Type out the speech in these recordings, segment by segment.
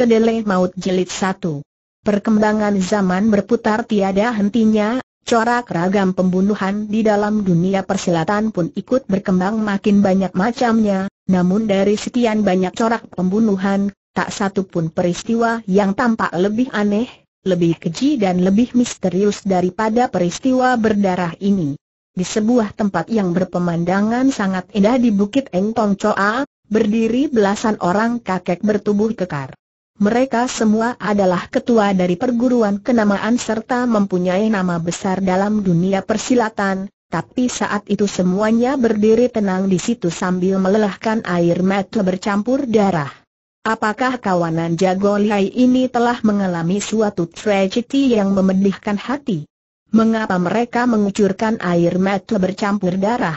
Kedele Maut jelit 1 Perkembangan zaman berputar tiada hentinya, corak ragam pembunuhan di dalam dunia persilatan pun ikut berkembang makin banyak macamnya, namun dari sekian banyak corak pembunuhan, tak satu pun peristiwa yang tampak lebih aneh, lebih keji dan lebih misterius daripada peristiwa berdarah ini. Di sebuah tempat yang berpemandangan sangat indah di Bukit Eng Entong Choa, berdiri belasan orang kakek bertubuh kekar. Mereka semua adalah ketua dari perguruan kenamaan serta mempunyai nama besar dalam dunia persilatan, tapi saat itu semuanya berdiri tenang di situ sambil melelahkan air mata bercampur darah. Apakah kawanan Jago Liai ini telah mengalami suatu tragedi yang memedihkan hati? Mengapa mereka mengucurkan air mata bercampur darah?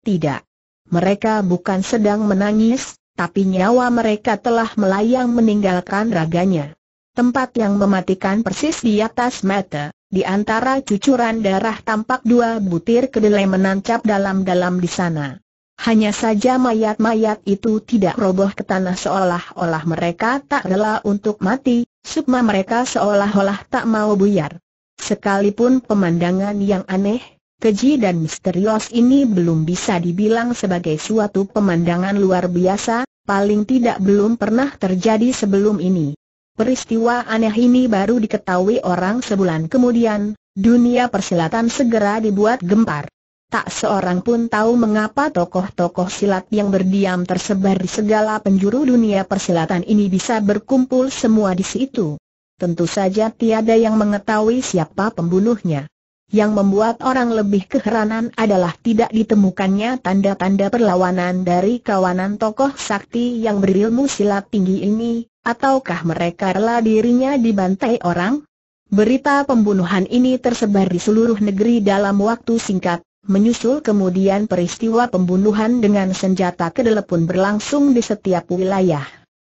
Tidak. Mereka bukan sedang menangis, tapi nyawa mereka telah melayang meninggalkan raganya. Tempat yang mematikan persis di atas mata, di antara cucuran darah tampak dua butir kedelai menancap dalam-dalam di sana. Hanya saja mayat-mayat itu tidak roboh ke tanah seolah-olah mereka tak rela untuk mati, sukma mereka seolah-olah tak mau buyar. Sekalipun pemandangan yang aneh, Keji dan misterius ini belum bisa dibilang sebagai suatu pemandangan luar biasa, paling tidak belum pernah terjadi sebelum ini. Peristiwa aneh ini baru diketahui orang sebulan kemudian, dunia persilatan segera dibuat gempar. Tak seorang pun tahu mengapa tokoh-tokoh silat yang berdiam tersebar di segala penjuru dunia persilatan ini bisa berkumpul semua di situ. Tentu saja tiada yang mengetahui siapa pembunuhnya. Yang membuat orang lebih keheranan adalah tidak ditemukannya tanda-tanda perlawanan dari kawanan tokoh sakti yang berilmu silat tinggi ini, ataukah mereka rela dirinya dibantai orang? Berita pembunuhan ini tersebar di seluruh negeri dalam waktu singkat, menyusul kemudian peristiwa pembunuhan dengan senjata kedele pun berlangsung di setiap wilayah.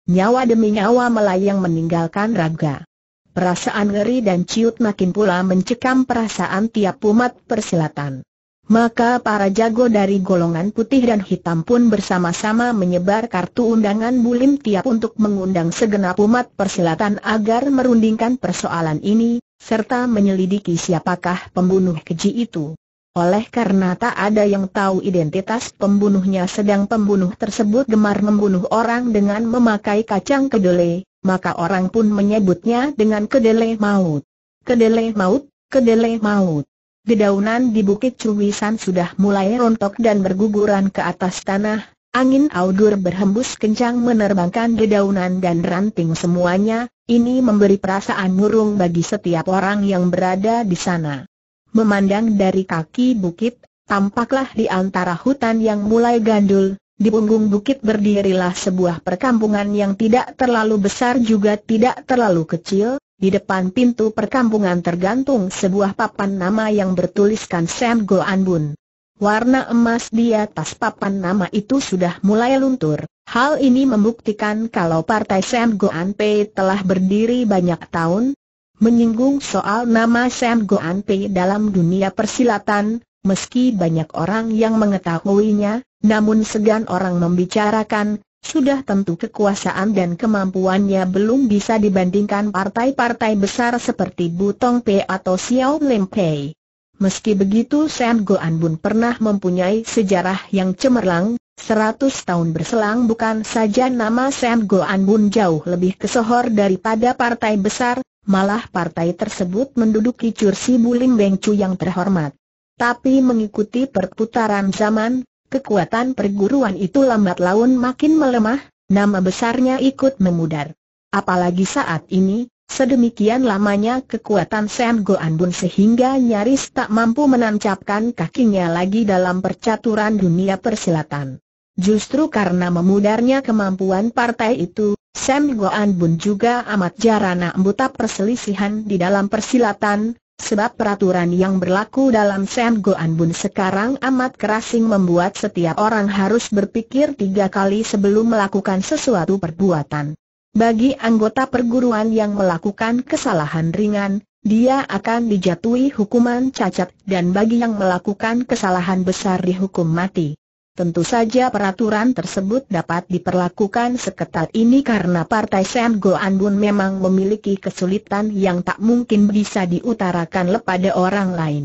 Nyawa demi nyawa melayang meninggalkan raga. Perasaan ngeri dan ciut makin pula mencekam perasaan tiap umat persilatan. Maka para jago dari golongan putih dan hitam pun bersama-sama menyebar kartu undangan bulim tiap untuk mengundang segenap umat persilatan agar merundingkan persoalan ini, serta menyelidiki siapakah pembunuh keji itu. Oleh karena tak ada yang tahu identitas pembunuhnya sedang pembunuh tersebut gemar membunuh orang dengan memakai kacang kedele, maka orang pun menyebutnya dengan kedele maut. Kedele maut, kedele maut. Gedaunan di Bukit Cuwisan sudah mulai rontok dan berguguran ke atas tanah, Angin audur berhembus kencang menerbangkan gedaunan dan ranting semuanya, ini memberi perasaan murung bagi setiap orang yang berada di sana. Memandang dari kaki bukit, tampaklah di antara hutan yang mulai gandul, di punggung bukit berdirilah sebuah perkampungan yang tidak terlalu besar juga tidak terlalu kecil, di depan pintu perkampungan tergantung sebuah papan nama yang bertuliskan Sam Go Anbun. Warna emas di atas papan nama itu sudah mulai luntur. Hal ini membuktikan kalau partai Sam An Pei telah berdiri banyak tahun, menyinggung soal nama Sam Goan Pei dalam dunia persilatan, meski banyak orang yang mengetahuinya, namun segan orang membicarakan, sudah tentu kekuasaan dan kemampuannya belum bisa dibandingkan partai-partai besar seperti Butong Pei atau Xiao Lim Pei. Meski begitu Sam Goan pun pernah mempunyai sejarah yang cemerlang, Seratus tahun berselang bukan saja nama Sam Goan Bun jauh lebih kesohor daripada partai besar, malah partai tersebut menduduki kursi Bulim Beng Chu yang terhormat. Tapi mengikuti perputaran zaman, kekuatan perguruan itu lambat laun makin melemah, nama besarnya ikut memudar. Apalagi saat ini, sedemikian lamanya kekuatan Sam Goan Bun sehingga nyaris tak mampu menancapkan kakinya lagi dalam percaturan dunia persilatan. Justru karena memudarnya kemampuan partai itu, Sam Goan Bun juga amat jarang buta perselisihan di dalam persilatan, sebab peraturan yang berlaku dalam Sam Goan Bun sekarang amat kerasing membuat setiap orang harus berpikir tiga kali sebelum melakukan sesuatu perbuatan. Bagi anggota perguruan yang melakukan kesalahan ringan, dia akan dijatuhi hukuman cacat dan bagi yang melakukan kesalahan besar dihukum mati. Tentu saja peraturan tersebut dapat diperlakukan seketat ini karena Partai Sam Goan Bun memang memiliki kesulitan yang tak mungkin bisa diutarakan kepada orang lain.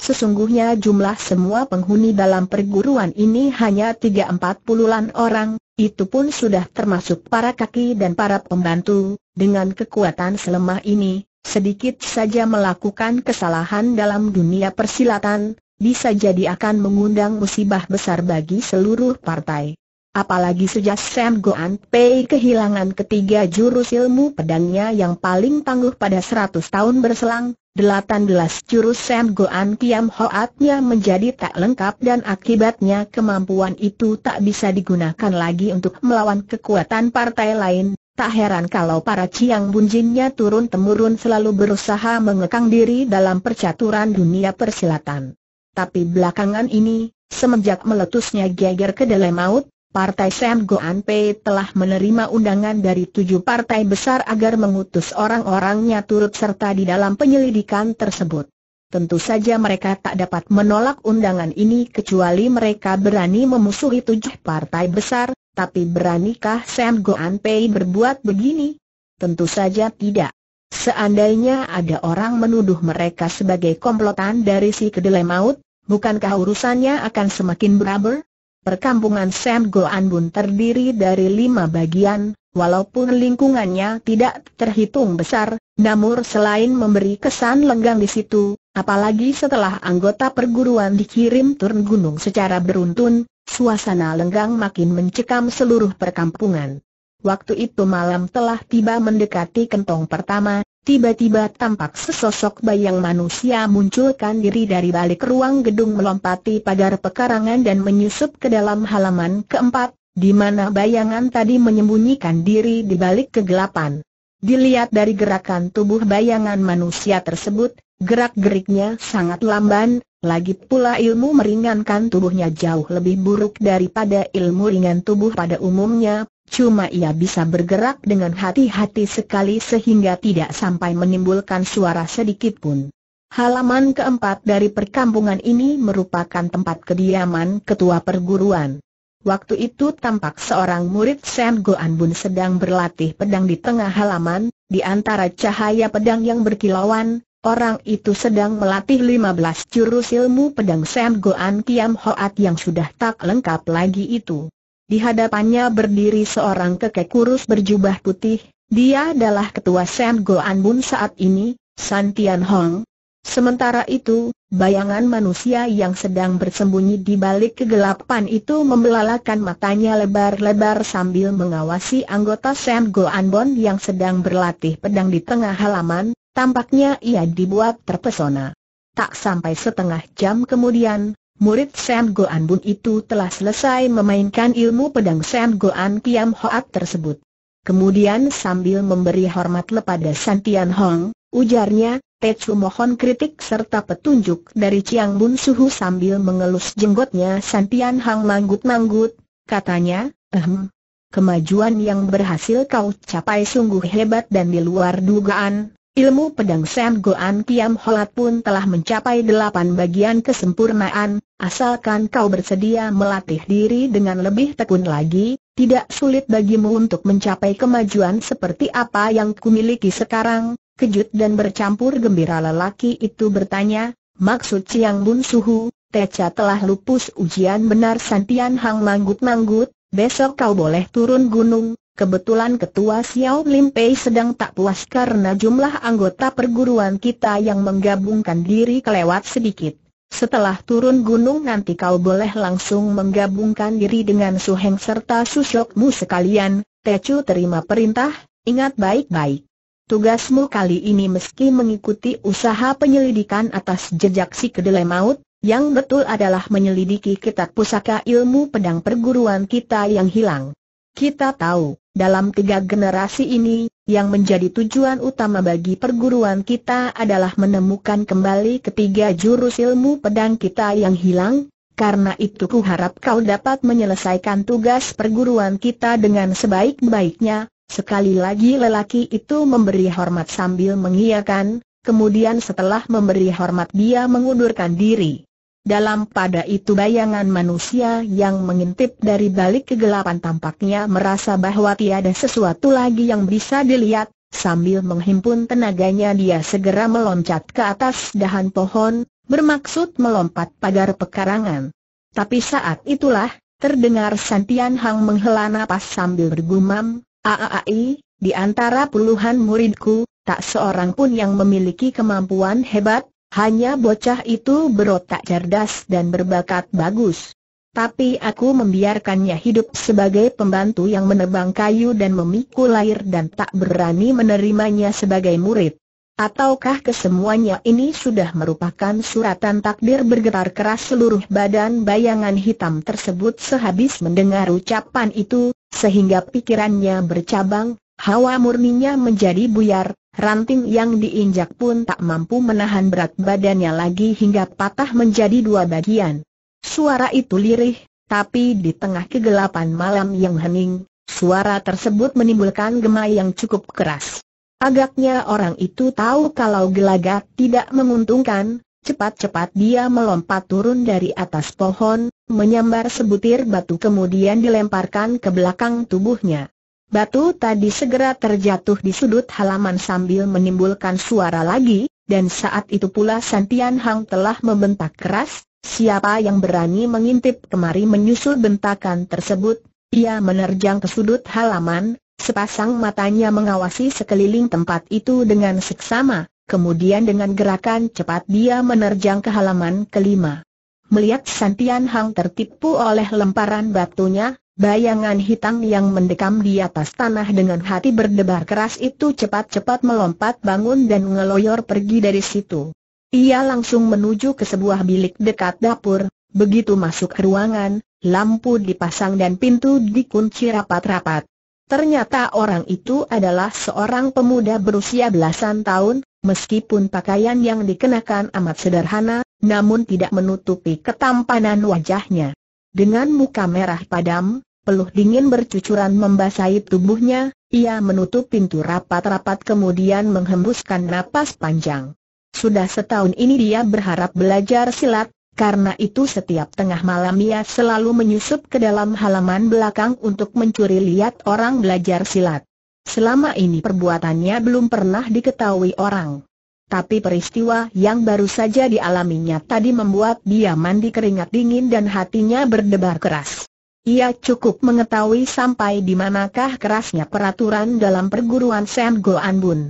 Sesungguhnya jumlah semua penghuni dalam perguruan ini hanya 340-an orang, itu pun sudah termasuk para kaki dan para pembantu, dengan kekuatan selemah ini, sedikit saja melakukan kesalahan dalam dunia persilatan, bisa jadi akan mengundang musibah besar bagi seluruh partai. Apalagi sejak Sam Goan Pei kehilangan ketiga jurus ilmu pedangnya yang paling tangguh pada 100 tahun berselang, delapan belas jurus Sam Goan Kiam Hoatnya menjadi tak lengkap dan akibatnya kemampuan itu tak bisa digunakan lagi untuk melawan kekuatan partai lain. Tak heran kalau para Ciang Bunjinnya turun-temurun selalu berusaha mengekang diri dalam percaturan dunia persilatan tapi belakangan ini, semenjak meletusnya geger ke dalam maut, Partai Sam Goan Pei telah menerima undangan dari tujuh partai besar agar mengutus orang-orangnya turut serta di dalam penyelidikan tersebut. Tentu saja mereka tak dapat menolak undangan ini kecuali mereka berani memusuhi tujuh partai besar, tapi beranikah Sam Goan Pei berbuat begini? Tentu saja tidak. Seandainya ada orang menuduh mereka sebagai komplotan dari si kedelai maut, bukankah urusannya akan semakin beraber? Perkampungan Sam Goan Bun terdiri dari lima bagian, walaupun lingkungannya tidak terhitung besar, namun selain memberi kesan lenggang di situ, apalagi setelah anggota perguruan dikirim turun gunung secara beruntun, suasana lenggang makin mencekam seluruh perkampungan. Waktu itu malam telah tiba mendekati kentong pertama, tiba-tiba tampak sesosok bayang manusia munculkan diri dari balik ruang gedung melompati pagar pekarangan dan menyusup ke dalam halaman keempat, di mana bayangan tadi menyembunyikan diri di balik kegelapan. Dilihat dari gerakan tubuh bayangan manusia tersebut, gerak-geriknya sangat lamban, lagi pula ilmu meringankan tubuhnya jauh lebih buruk daripada ilmu ringan tubuh pada umumnya, Cuma ia bisa bergerak dengan hati-hati sekali sehingga tidak sampai menimbulkan suara sedikit pun. Halaman keempat dari perkampungan ini merupakan tempat kediaman ketua perguruan. Waktu itu tampak seorang murid Sam Goan Bun sedang berlatih pedang di tengah halaman, di antara cahaya pedang yang berkilauan, orang itu sedang melatih 15 jurus ilmu pedang Sam Goan Kiam Hoat yang sudah tak lengkap lagi itu. Di hadapannya berdiri seorang kekek kurus berjubah putih, dia adalah ketua Sam Goan Bun saat ini, San Tian Hong. Sementara itu, bayangan manusia yang sedang bersembunyi di balik kegelapan itu membelalakan matanya lebar-lebar sambil mengawasi anggota Sam Goan yang sedang berlatih pedang di tengah halaman, tampaknya ia dibuat terpesona. Tak sampai setengah jam kemudian, murid Sam Goan Bun itu telah selesai memainkan ilmu pedang Sam Goan Kiam Hoat tersebut. Kemudian sambil memberi hormat kepada San Tian Hong, ujarnya, Tetsu mohon kritik serta petunjuk dari Chiang Bun Suhu sambil mengelus jenggotnya San Tian Hong manggut-manggut, katanya, ehem, kemajuan yang berhasil kau capai sungguh hebat dan di luar dugaan, Ilmu pedang Sam Goan Kiam Holat pun telah mencapai delapan bagian kesempurnaan, Asalkan kau bersedia melatih diri dengan lebih tekun lagi, tidak sulit bagimu untuk mencapai kemajuan seperti apa yang kumiliki sekarang, kejut dan bercampur gembira lelaki itu bertanya, maksud Ciang Bun Suhu, Teca telah lupus ujian benar Santian Hang manggut-manggut, besok kau boleh turun gunung, kebetulan ketua Xiao Lim Pei sedang tak puas karena jumlah anggota perguruan kita yang menggabungkan diri kelewat sedikit. Setelah turun gunung nanti kau boleh langsung menggabungkan diri dengan Suheng serta Susyokmu sekalian, Techu terima perintah, ingat baik-baik. Tugasmu kali ini meski mengikuti usaha penyelidikan atas jejak si kedelai maut, yang betul adalah menyelidiki kitab pusaka ilmu pedang perguruan kita yang hilang. Kita tahu, dalam tiga generasi ini, yang menjadi tujuan utama bagi perguruan kita adalah menemukan kembali ketiga jurus ilmu pedang kita yang hilang, karena itu ku harap kau dapat menyelesaikan tugas perguruan kita dengan sebaik-baiknya. Sekali lagi lelaki itu memberi hormat sambil mengiyakan, kemudian setelah memberi hormat dia mengundurkan diri. Dalam pada itu bayangan manusia yang mengintip dari balik kegelapan tampaknya merasa bahwa tiada sesuatu lagi yang bisa dilihat, sambil menghimpun tenaganya dia segera meloncat ke atas dahan pohon, bermaksud melompat pagar pekarangan. Tapi saat itulah, terdengar Santian Hang menghela napas sambil bergumam, Aaai, di antara puluhan muridku, tak seorang pun yang memiliki kemampuan hebat, hanya bocah itu berotak cerdas dan berbakat bagus. Tapi aku membiarkannya hidup sebagai pembantu yang menebang kayu dan memikul air dan tak berani menerimanya sebagai murid. Ataukah kesemuanya ini sudah merupakan suratan takdir bergetar keras seluruh badan bayangan hitam tersebut sehabis mendengar ucapan itu, sehingga pikirannya bercabang, hawa murninya menjadi buyar, ranting yang diinjak pun tak mampu menahan berat badannya lagi hingga patah menjadi dua bagian. Suara itu lirih, tapi di tengah kegelapan malam yang hening, suara tersebut menimbulkan gema yang cukup keras. Agaknya orang itu tahu kalau gelagat tidak menguntungkan, Cepat-cepat dia melompat turun dari atas pohon, menyambar sebutir batu kemudian dilemparkan ke belakang tubuhnya. Batu tadi segera terjatuh di sudut halaman sambil menimbulkan suara lagi, dan saat itu pula Santian Hang telah membentak keras, siapa yang berani mengintip kemari menyusul bentakan tersebut, ia menerjang ke sudut halaman, sepasang matanya mengawasi sekeliling tempat itu dengan seksama, kemudian dengan gerakan cepat dia menerjang ke halaman kelima. Melihat Santian Hang tertipu oleh lemparan batunya, Bayangan hitam yang mendekam di atas tanah dengan hati berdebar keras itu cepat-cepat melompat bangun dan ngeloyor pergi dari situ. Ia langsung menuju ke sebuah bilik dekat dapur, begitu masuk ke ruangan, lampu dipasang dan pintu dikunci rapat-rapat. Ternyata orang itu adalah seorang pemuda berusia belasan tahun, meskipun pakaian yang dikenakan amat sederhana, namun tidak menutupi ketampanan wajahnya. Dengan muka merah padam, peluh dingin bercucuran membasahi tubuhnya, ia menutup pintu rapat-rapat kemudian menghembuskan napas panjang. Sudah setahun ini dia berharap belajar silat, karena itu setiap tengah malam ia selalu menyusup ke dalam halaman belakang untuk mencuri lihat orang belajar silat. Selama ini perbuatannya belum pernah diketahui orang. Tapi peristiwa yang baru saja dialaminya tadi membuat dia mandi keringat dingin dan hatinya berdebar keras. Ia cukup mengetahui sampai di manakah kerasnya peraturan dalam perguruan Sam Goan Bun.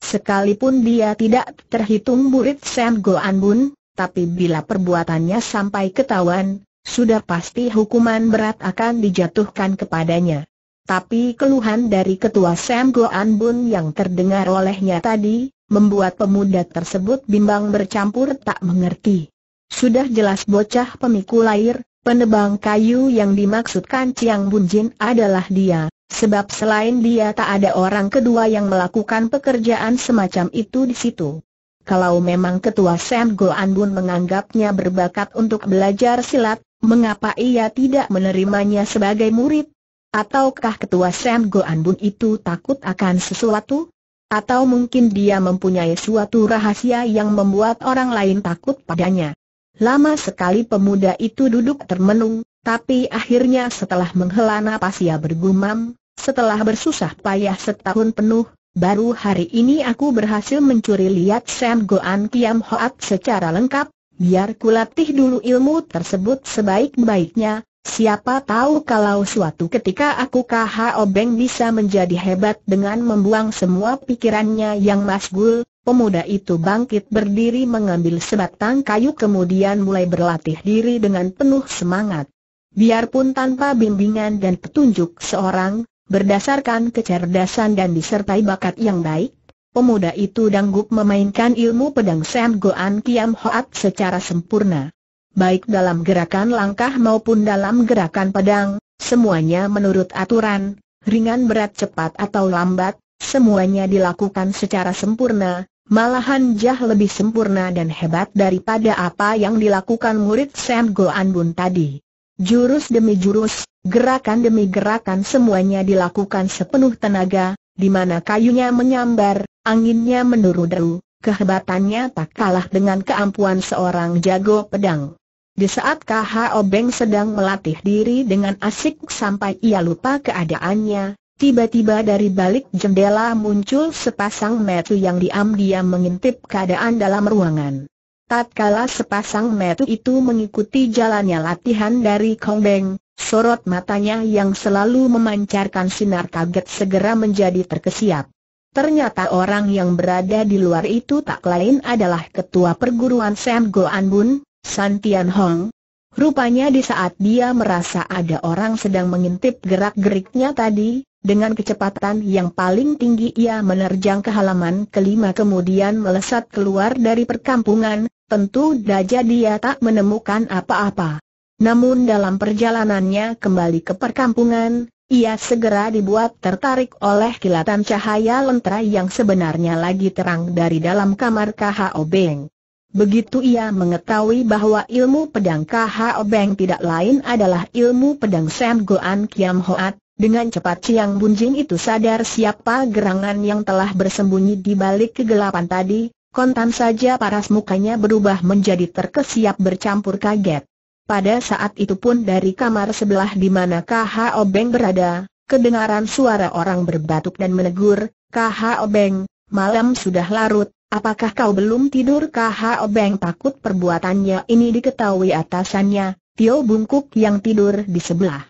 Sekalipun dia tidak terhitung murid Sam Goan Bun, tapi bila perbuatannya sampai ketahuan, sudah pasti hukuman berat akan dijatuhkan kepadanya. Tapi keluhan dari ketua Sam Goan Bun yang terdengar olehnya tadi, membuat pemuda tersebut bimbang bercampur tak mengerti. Sudah jelas bocah pemikul air, Penebang kayu yang dimaksudkan Chiang Bunjin adalah dia, sebab selain dia tak ada orang kedua yang melakukan pekerjaan semacam itu di situ. Kalau memang ketua Sam An Bun menganggapnya berbakat untuk belajar silat, mengapa ia tidak menerimanya sebagai murid? Ataukah ketua Sam An Bun itu takut akan sesuatu? Atau mungkin dia mempunyai suatu rahasia yang membuat orang lain takut padanya? Lama sekali pemuda itu duduk termenung, tapi akhirnya setelah menghela nafas ia bergumam, setelah bersusah payah setahun penuh, baru hari ini aku berhasil mencuri lihat Sam Goan Kiam Hoat secara lengkap, biar kulatih dulu ilmu tersebut sebaik-baiknya, siapa tahu kalau suatu ketika aku KHO Beng bisa menjadi hebat dengan membuang semua pikirannya yang masgul, Pemuda itu bangkit berdiri mengambil sebatang kayu kemudian mulai berlatih diri dengan penuh semangat. Biarpun tanpa bimbingan dan petunjuk seorang, berdasarkan kecerdasan dan disertai bakat yang baik, pemuda itu danggup memainkan ilmu pedang Sam Goan Kiam Hoat secara sempurna. Baik dalam gerakan langkah maupun dalam gerakan pedang, semuanya menurut aturan, ringan berat cepat atau lambat, semuanya dilakukan secara sempurna, Malahan Jah lebih sempurna dan hebat daripada apa yang dilakukan murid Sam Goan Bun tadi. Jurus demi jurus, gerakan demi gerakan semuanya dilakukan sepenuh tenaga, di mana kayunya menyambar, anginnya menderu-deru, kehebatannya tak kalah dengan keampuan seorang jago pedang. Di saat KHO Obeng sedang melatih diri dengan asik sampai ia lupa keadaannya, Tiba-tiba dari balik jendela muncul sepasang metu yang diam-diam mengintip keadaan dalam ruangan. Tatkala sepasang metu itu mengikuti jalannya latihan dari Kong Beng, sorot matanya yang selalu memancarkan sinar kaget segera menjadi terkesiap. Ternyata orang yang berada di luar itu tak lain adalah ketua perguruan Sam An Bun, San Tian Hong. Rupanya di saat dia merasa ada orang sedang mengintip gerak-geriknya tadi, dengan kecepatan yang paling tinggi ia menerjang ke halaman kelima kemudian melesat keluar dari perkampungan, tentu saja dia tak menemukan apa-apa. Namun dalam perjalanannya kembali ke perkampungan, ia segera dibuat tertarik oleh kilatan cahaya lentera yang sebenarnya lagi terang dari dalam kamar KHO Beng. Begitu ia mengetahui bahwa ilmu pedang KHO Beng tidak lain adalah ilmu pedang Sam Goan Kiam Hoat, dengan cepat Ciang Bunjing itu sadar siapa gerangan yang telah bersembunyi di balik kegelapan tadi, kontan saja paras mukanya berubah menjadi terkesiap bercampur kaget. Pada saat itu pun dari kamar sebelah di mana KH Obeng berada, kedengaran suara orang berbatuk dan menegur, KH Obeng, malam sudah larut, apakah kau belum tidur KH Obeng takut perbuatannya ini diketahui atasannya, Tio Bungkuk yang tidur di sebelah.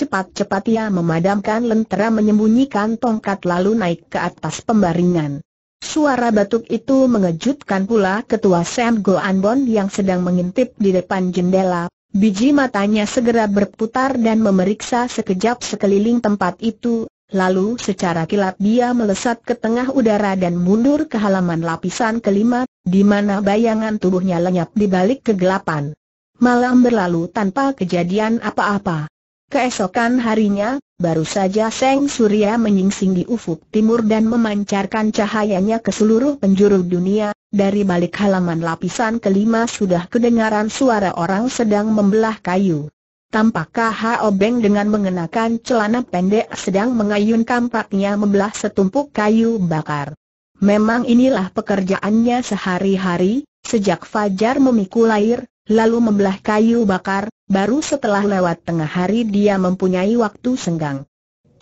Cepat-cepat ia memadamkan lentera menyembunyikan tongkat lalu naik ke atas pembaringan. Suara batuk itu mengejutkan pula ketua Sam Go Anbon yang sedang mengintip di depan jendela. Biji matanya segera berputar dan memeriksa sekejap sekeliling tempat itu, lalu secara kilat dia melesat ke tengah udara dan mundur ke halaman lapisan kelima, di mana bayangan tubuhnya lenyap di balik kegelapan. Malam berlalu tanpa kejadian apa-apa. Keesokan harinya, baru saja Seng Surya menyingsing di ufuk timur dan memancarkan cahayanya ke seluruh penjuru dunia, dari balik halaman lapisan kelima sudah kedengaran suara orang sedang membelah kayu. Tampakkah Hao Obeng dengan mengenakan celana pendek sedang mengayun kampaknya membelah setumpuk kayu bakar. Memang inilah pekerjaannya sehari-hari, sejak Fajar memikul air, lalu membelah kayu bakar, baru setelah lewat tengah hari dia mempunyai waktu senggang.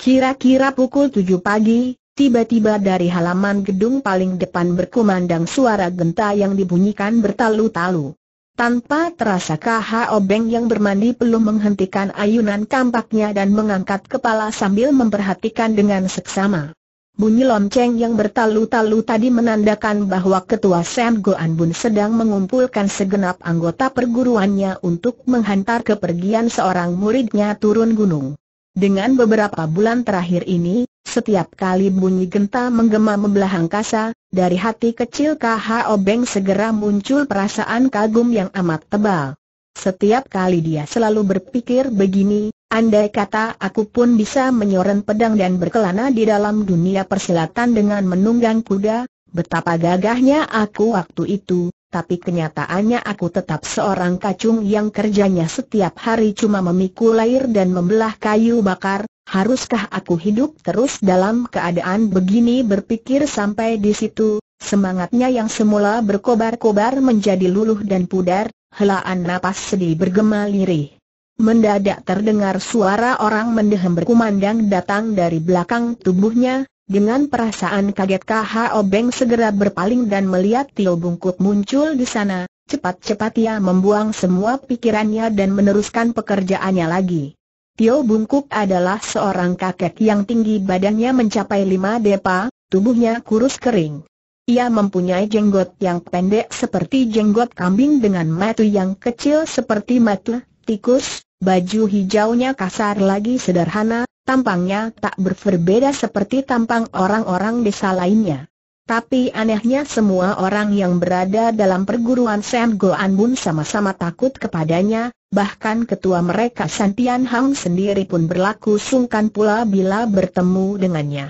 Kira-kira pukul 7 pagi, tiba-tiba dari halaman gedung paling depan berkumandang suara genta yang dibunyikan bertalu-talu. Tanpa terasa KH Obeng yang bermandi peluh menghentikan ayunan kampaknya dan mengangkat kepala sambil memperhatikan dengan seksama. Bunyi lonceng yang bertalu-talu tadi menandakan bahwa Ketua Sam Goan Bun sedang mengumpulkan segenap anggota perguruannya untuk menghantar kepergian seorang muridnya turun gunung. Dengan beberapa bulan terakhir ini, setiap kali bunyi genta menggema membelah angkasa, dari hati kecil KH Obeng segera muncul perasaan kagum yang amat tebal. Setiap kali dia selalu berpikir begini, Andai kata aku pun bisa menyoren pedang dan berkelana di dalam dunia persilatan dengan menunggang kuda, betapa gagahnya aku waktu itu, tapi kenyataannya aku tetap seorang kacung yang kerjanya setiap hari cuma memikul air dan membelah kayu bakar, haruskah aku hidup terus dalam keadaan begini berpikir sampai di situ, semangatnya yang semula berkobar-kobar menjadi luluh dan pudar, helaan napas sedih bergema lirih mendadak terdengar suara orang mendehem berkumandang datang dari belakang tubuhnya, dengan perasaan kaget KHO Obeng segera berpaling dan melihat Tio Bungkuk muncul di sana, cepat-cepat ia membuang semua pikirannya dan meneruskan pekerjaannya lagi. Tio Bungkuk adalah seorang kakek yang tinggi badannya mencapai lima depa, tubuhnya kurus kering. Ia mempunyai jenggot yang pendek seperti jenggot kambing dengan matu yang kecil seperti mata tikus, Baju hijaunya kasar lagi sederhana, tampangnya tak berbeda seperti tampang orang-orang desa lainnya. Tapi anehnya semua orang yang berada dalam perguruan Sam Goan Bun sama-sama takut kepadanya, bahkan ketua mereka Santian Hang sendiri pun berlaku sungkan pula bila bertemu dengannya.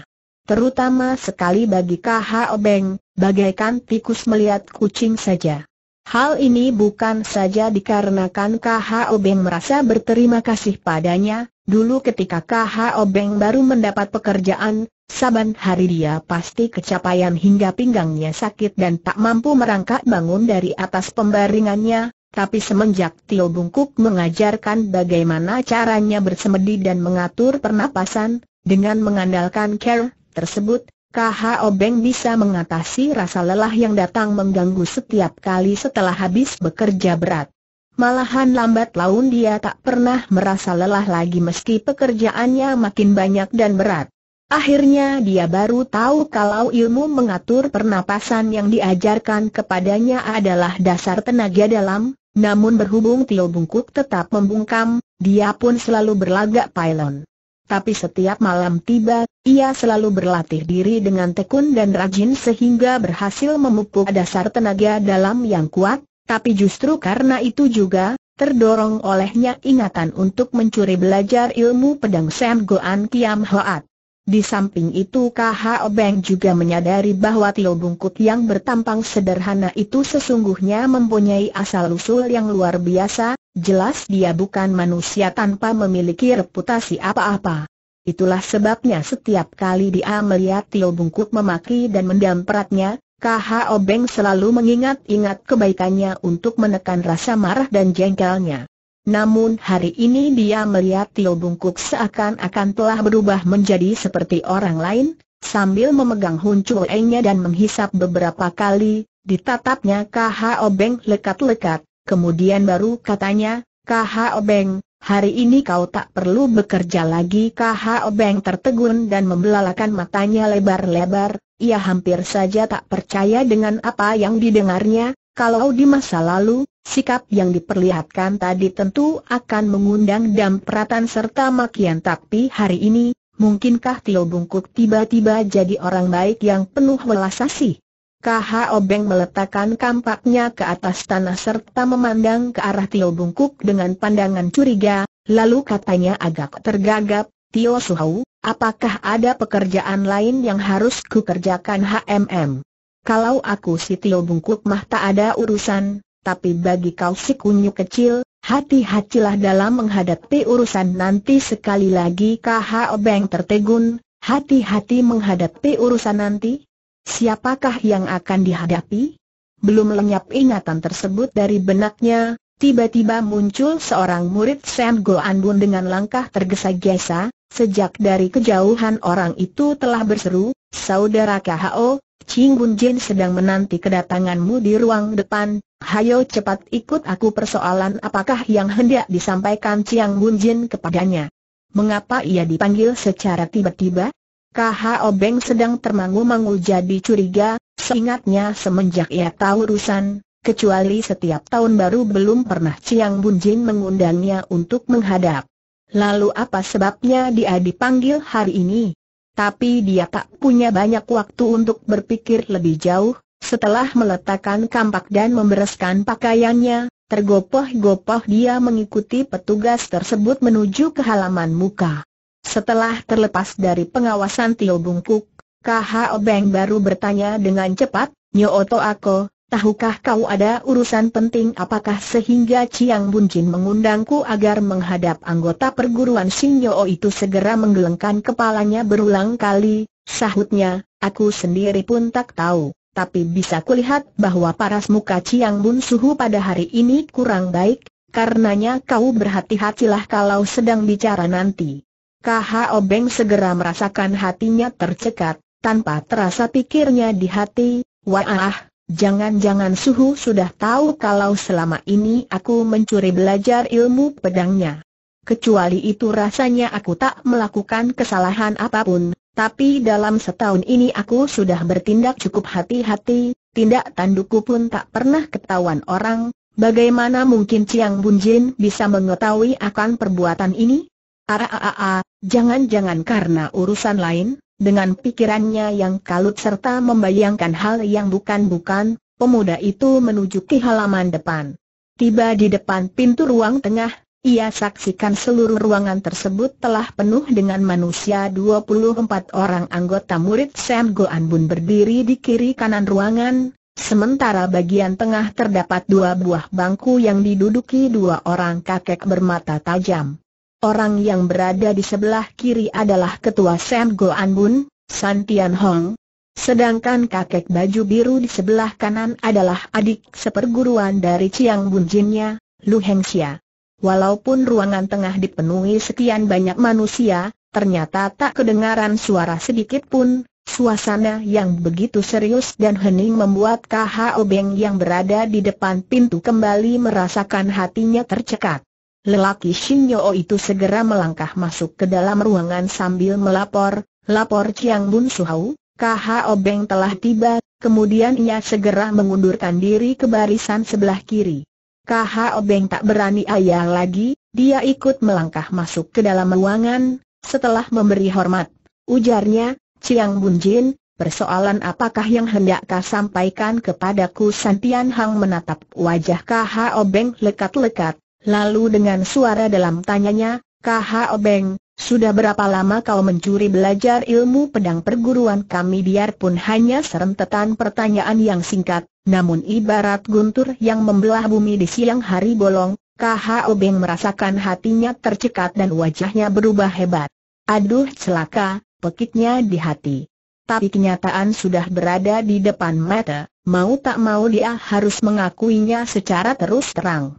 Terutama sekali bagi KH Obeng, bagaikan tikus melihat kucing saja. Hal ini bukan saja dikarenakan KH Obeng merasa berterima kasih padanya, dulu ketika KH Obeng baru mendapat pekerjaan, saban hari dia pasti kecapaian hingga pinggangnya sakit dan tak mampu merangkak bangun dari atas pembaringannya, tapi semenjak Tio Bungkuk mengajarkan bagaimana caranya bersemedi dan mengatur pernapasan, dengan mengandalkan care tersebut, KH Obeng bisa mengatasi rasa lelah yang datang mengganggu setiap kali setelah habis bekerja berat. Malahan lambat laun dia tak pernah merasa lelah lagi meski pekerjaannya makin banyak dan berat. Akhirnya dia baru tahu kalau ilmu mengatur pernapasan yang diajarkan kepadanya adalah dasar tenaga dalam, namun berhubung Tio Bungkuk tetap membungkam, dia pun selalu berlagak pylon tapi setiap malam tiba, ia selalu berlatih diri dengan tekun dan rajin sehingga berhasil memupuk dasar tenaga dalam yang kuat, tapi justru karena itu juga, terdorong olehnya ingatan untuk mencuri belajar ilmu pedang Sam Goan Kiam Hoat. Di samping itu KHO Beng juga menyadari bahwa Tio Bungkut yang bertampang sederhana itu sesungguhnya mempunyai asal-usul yang luar biasa, jelas dia bukan manusia tanpa memiliki reputasi apa-apa. Itulah sebabnya setiap kali dia melihat Tio Bungkut memaki dan mendampratnya, KHO Beng selalu mengingat-ingat kebaikannya untuk menekan rasa marah dan jengkelnya. Namun hari ini dia melihat Tio Bungkuk seakan-akan telah berubah menjadi seperti orang lain, sambil memegang Chueng-nya dan menghisap beberapa kali, ditatapnya KH Obeng lekat-lekat, kemudian baru katanya, KH Obeng, hari ini kau tak perlu bekerja lagi KH Obeng tertegun dan membelalakan matanya lebar-lebar, ia hampir saja tak percaya dengan apa yang didengarnya, kalau di masa lalu, sikap yang diperlihatkan tadi tentu akan mengundang dampratan serta makian tapi hari ini, mungkinkah Tio Bungkuk tiba-tiba jadi orang baik yang penuh welas asih? KH Obeng meletakkan kampaknya ke atas tanah serta memandang ke arah Tio Bungkuk dengan pandangan curiga, lalu katanya agak tergagap, Tio Suhau, apakah ada pekerjaan lain yang harus kukerjakan HMM? kalau aku si Tio Bungkuk mah tak ada urusan, tapi bagi kau si kunyuk kecil, hati-hatilah dalam menghadapi urusan nanti sekali lagi KH Obeng tertegun, hati-hati menghadapi urusan nanti. Siapakah yang akan dihadapi? Belum lenyap ingatan tersebut dari benaknya, Tiba-tiba muncul seorang murid Sam Go Anbun dengan langkah tergesa-gesa, sejak dari kejauhan orang itu telah berseru, Saudara KHO, Bun Jin sedang menanti kedatanganmu di ruang depan, hayo cepat ikut aku persoalan apakah yang hendak disampaikan Ciang Bun Jin kepadanya. Mengapa ia dipanggil secara tiba-tiba? KHO Beng sedang termangu-mangu jadi curiga, seingatnya semenjak ia tahu urusan, kecuali setiap tahun baru belum pernah Ciang Bun Jin mengundangnya untuk menghadap. Lalu apa sebabnya dia dipanggil hari ini? tapi dia tak punya banyak waktu untuk berpikir lebih jauh. Setelah meletakkan kampak dan membereskan pakaiannya, tergopoh-gopoh dia mengikuti petugas tersebut menuju ke halaman muka. Setelah terlepas dari pengawasan Tio Bungkuk, KHO Obeng baru bertanya dengan cepat, Nyo Oto Ako, Tahukah kau ada urusan penting apakah sehingga Chiang Bun Jin mengundangku agar menghadap anggota perguruan Sinyo oh, itu segera menggelengkan kepalanya berulang kali, sahutnya, aku sendiri pun tak tahu, tapi bisa kulihat bahwa paras muka Chiang Bun Suhu pada hari ini kurang baik, karenanya kau berhati-hatilah kalau sedang bicara nanti. KHO Obeng segera merasakan hatinya tercekat, tanpa terasa pikirnya di hati, wah ah. Jangan-jangan Suhu sudah tahu kalau selama ini aku mencuri belajar ilmu pedangnya. Kecuali itu rasanya aku tak melakukan kesalahan apapun, tapi dalam setahun ini aku sudah bertindak cukup hati-hati, tindak tandukku pun tak pernah ketahuan orang, bagaimana mungkin Ciang Bunjin bisa mengetahui akan perbuatan ini? Aa, jangan-jangan karena urusan lain? Dengan pikirannya yang kalut serta membayangkan hal yang bukan-bukan, pemuda itu menuju ke halaman depan. Tiba di depan pintu ruang tengah, ia saksikan seluruh ruangan tersebut telah penuh dengan manusia 24 orang anggota murid Sam Goan Bun berdiri di kiri kanan ruangan, Sementara bagian tengah terdapat dua buah bangku yang diduduki dua orang kakek bermata tajam. Orang yang berada di sebelah kiri adalah Ketua Sam Goan Bun, San Tian Hong. Sedangkan kakek baju biru di sebelah kanan adalah adik seperguruan dari Chiang Bun Jinnya, Lu Hengxia. Walaupun ruangan tengah dipenuhi sekian banyak manusia, ternyata tak kedengaran suara sedikit pun. Suasana yang begitu serius dan hening membuat KHO Beng yang berada di depan pintu kembali merasakan hatinya tercekat. Lelaki Shinyo itu segera melangkah masuk ke dalam ruangan sambil melapor, lapor Chiang Bun Suhau, KH Obeng telah tiba, kemudian ia segera mengundurkan diri ke barisan sebelah kiri. KH Obeng tak berani ayah lagi, dia ikut melangkah masuk ke dalam ruangan, setelah memberi hormat. Ujarnya, Chiang Bun Jin, persoalan apakah yang hendak kau sampaikan kepadaku Santian Hang menatap wajah KH Obeng lekat-lekat Lalu dengan suara dalam tanyanya, K.H. Obeng, sudah berapa lama kau mencuri belajar ilmu pedang perguruan kami biarpun hanya serentetan pertanyaan yang singkat, namun ibarat guntur yang membelah bumi di siang hari bolong, K.H. Obeng merasakan hatinya tercekat dan wajahnya berubah hebat. Aduh celaka, pekitnya di hati. Tapi kenyataan sudah berada di depan mata, mau tak mau dia harus mengakuinya secara terus terang.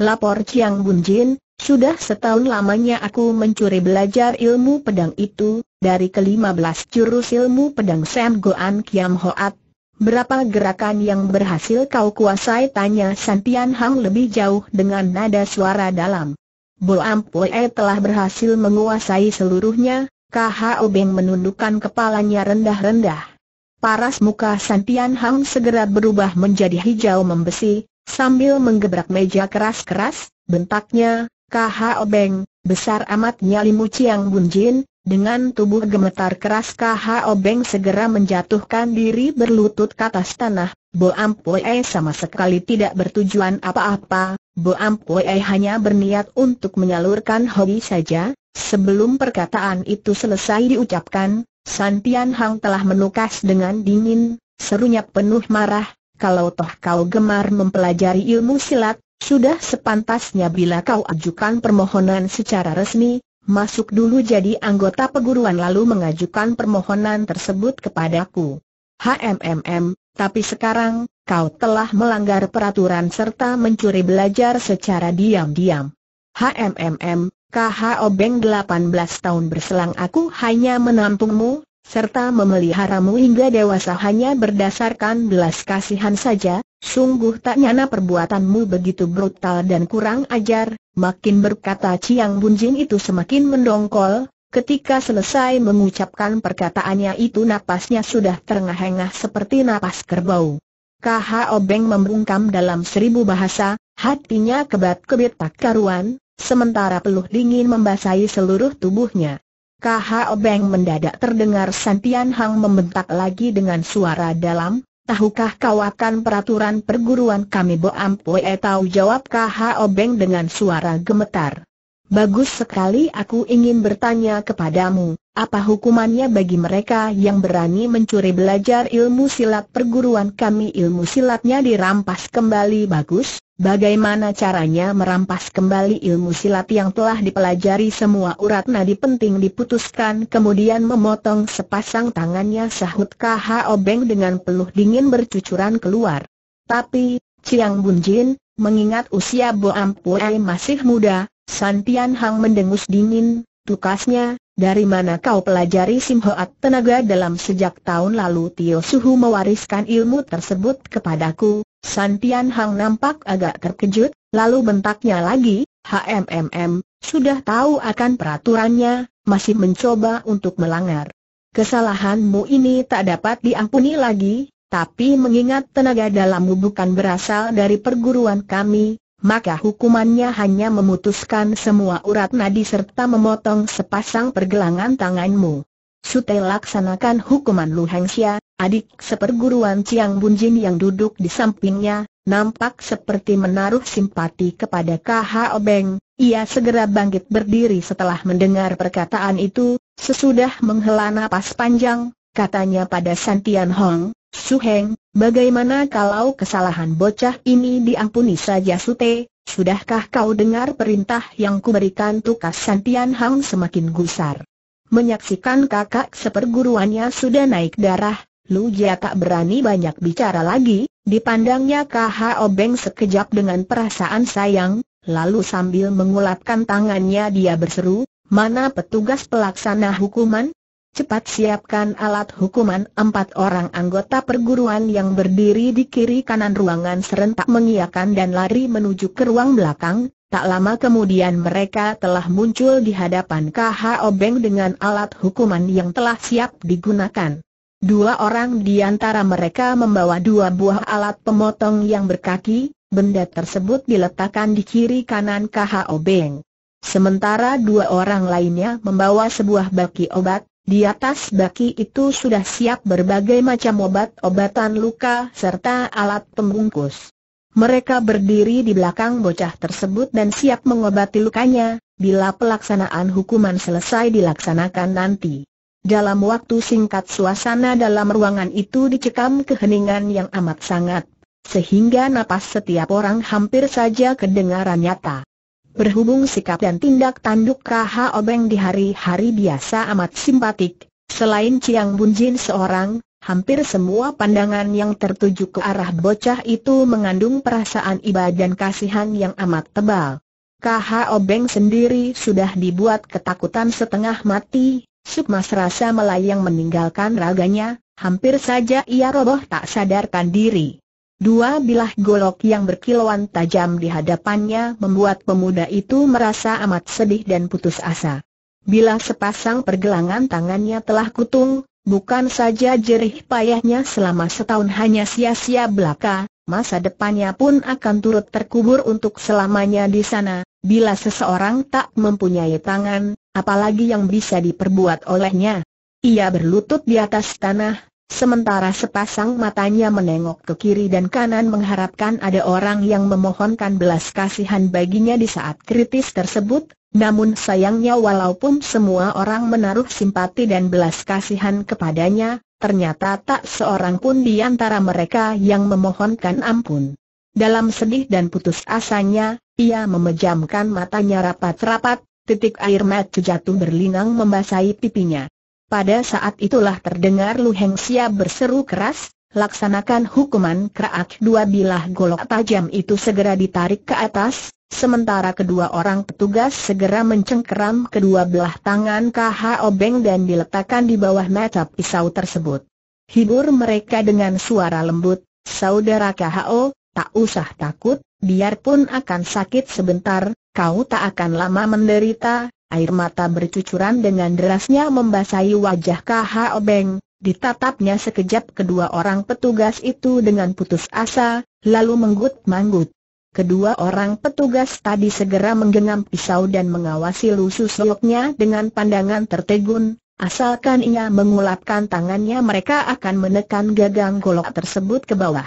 Lapor Chiang Bunjin. sudah setahun lamanya aku mencuri belajar ilmu pedang itu, dari kelima belas jurus ilmu pedang Sam Goan Kiam Hoat. Berapa gerakan yang berhasil kau kuasai? Tanya Santian Hang lebih jauh dengan nada suara dalam. Bo Ampue telah berhasil menguasai seluruhnya, KHO Beng menundukkan kepalanya rendah-rendah. Paras muka Santian Hang segera berubah menjadi hijau membesi, Sambil menggebrak meja keras-keras, bentaknya, KH Obeng, besar amat nyalimu Ciang Bun Jin, dengan tubuh gemetar keras KH Obeng segera menjatuhkan diri berlutut ke atas tanah, Bo Ampue sama sekali tidak bertujuan apa-apa, Bo Ampue hanya berniat untuk menyalurkan hobi saja, sebelum perkataan itu selesai diucapkan, Santian Hang telah menukas dengan dingin, serunya penuh marah, kalau toh kau gemar mempelajari ilmu silat, sudah sepantasnya bila kau ajukan permohonan secara resmi, masuk dulu jadi anggota peguruan lalu mengajukan permohonan tersebut kepadaku. HMMM, tapi sekarang, kau telah melanggar peraturan serta mencuri belajar secara diam-diam. HMMM, KHO Beng 18 tahun berselang aku hanya menampungmu, serta memeliharamu hingga dewasa hanya berdasarkan belas kasihan saja, sungguh tak nyana perbuatanmu begitu brutal dan kurang ajar, makin berkata Ciang Bunjing itu semakin mendongkol, Ketika selesai mengucapkan perkataannya itu napasnya sudah terengah-engah seperti napas kerbau. KH Obeng membungkam dalam seribu bahasa, hatinya kebat-kebit tak karuan, sementara peluh dingin membasahi seluruh tubuhnya. KH Obeng mendadak terdengar Santian Hang membentak lagi dengan suara dalam, tahukah kau akan peraturan perguruan kami Boam Pue tahu jawab KH Obeng dengan suara gemetar. Bagus sekali aku ingin bertanya kepadamu, apa hukumannya bagi mereka yang berani mencuri belajar ilmu silat perguruan kami ilmu silatnya dirampas kembali bagus, bagaimana caranya merampas kembali ilmu silat yang telah dipelajari semua urat nadi penting diputuskan kemudian memotong sepasang tangannya sahut KH Obeng dengan peluh dingin bercucuran keluar. Tapi, Ciang Bunjin, mengingat usia Boam Puai masih muda, San Tian Hang mendengus dingin, tukasnya, dari mana kau pelajari Sim Hoat tenaga dalam sejak tahun lalu Tio Suhu mewariskan ilmu tersebut kepadaku, San Tian Hang nampak agak terkejut, lalu bentaknya lagi, HMMM, sudah tahu akan peraturannya, masih mencoba untuk melanggar. Kesalahanmu ini tak dapat diampuni lagi, tapi mengingat tenaga dalammu bukan berasal dari perguruan kami, maka hukumannya hanya memutuskan semua urat nadi serta memotong sepasang pergelangan tanganmu. Sute laksanakan hukuman Lu Hengxia, adik seperguruan Ciang Bunjin yang duduk di sampingnya, nampak seperti menaruh simpati kepada K.H.O. Beng, ia segera bangkit berdiri setelah mendengar perkataan itu, sesudah menghela napas panjang, katanya pada Santian Hong, Su Heng, Bagaimana kalau kesalahan bocah ini diampuni saja Sute, sudahkah kau dengar perintah yang kuberikan tukas Santian Hang semakin gusar? Menyaksikan kakak seperguruannya sudah naik darah, Lu Jia tak berani banyak bicara lagi, dipandangnya KH Obeng sekejap dengan perasaan sayang, lalu sambil mengulapkan tangannya dia berseru, mana petugas pelaksana hukuman? cepat siapkan alat hukuman empat orang anggota perguruan yang berdiri di kiri kanan ruangan serentak mengiakan dan lari menuju ke ruang belakang. Tak lama kemudian mereka telah muncul di hadapan KH Obeng dengan alat hukuman yang telah siap digunakan. Dua orang di antara mereka membawa dua buah alat pemotong yang berkaki, benda tersebut diletakkan di kiri kanan KH Obeng. Sementara dua orang lainnya membawa sebuah baki obat, di atas baki itu sudah siap berbagai macam obat-obatan luka serta alat pembungkus. Mereka berdiri di belakang bocah tersebut dan siap mengobati lukanya, bila pelaksanaan hukuman selesai dilaksanakan nanti. Dalam waktu singkat suasana dalam ruangan itu dicekam keheningan yang amat sangat, sehingga napas setiap orang hampir saja kedengaran nyata. Berhubung sikap dan tindak tanduk KH Obeng di hari-hari biasa amat simpatik, selain Ciang Bunjin seorang, hampir semua pandangan yang tertuju ke arah bocah itu mengandung perasaan iba dan kasihan yang amat tebal. KH Obeng sendiri sudah dibuat ketakutan setengah mati, Sukma serasa melayang meninggalkan raganya, hampir saja ia roboh tak sadarkan diri. Dua bilah golok yang berkilauan tajam di hadapannya membuat pemuda itu merasa amat sedih dan putus asa. Bila sepasang pergelangan tangannya telah kutung, bukan saja jerih payahnya selama setahun hanya sia-sia belaka, masa depannya pun akan turut terkubur untuk selamanya di sana. Bila seseorang tak mempunyai tangan, apalagi yang bisa diperbuat olehnya. Ia berlutut di atas tanah, Sementara sepasang matanya menengok ke kiri dan kanan mengharapkan ada orang yang memohonkan belas kasihan baginya di saat kritis tersebut, namun sayangnya walaupun semua orang menaruh simpati dan belas kasihan kepadanya, ternyata tak seorang pun di antara mereka yang memohonkan ampun. Dalam sedih dan putus asanya, ia memejamkan matanya rapat-rapat, titik air mata jatuh berlinang membasahi pipinya. Pada saat itulah terdengar Lu Heng Sia berseru keras, laksanakan hukuman kerak dua bilah golok tajam itu segera ditarik ke atas, sementara kedua orang petugas segera mencengkeram kedua belah tangan KH Obeng dan diletakkan di bawah mata pisau tersebut. Hibur mereka dengan suara lembut, Saudara KHO, tak usah takut, biarpun akan sakit sebentar, kau tak akan lama menderita, Air mata bercucuran dengan derasnya membasahi wajah KH Obeng, ditatapnya sekejap kedua orang petugas itu dengan putus asa, lalu menggut-manggut. Kedua orang petugas tadi segera menggenggam pisau dan mengawasi lusuh seloknya dengan pandangan tertegun, asalkan ia mengulapkan tangannya mereka akan menekan gagang golok tersebut ke bawah.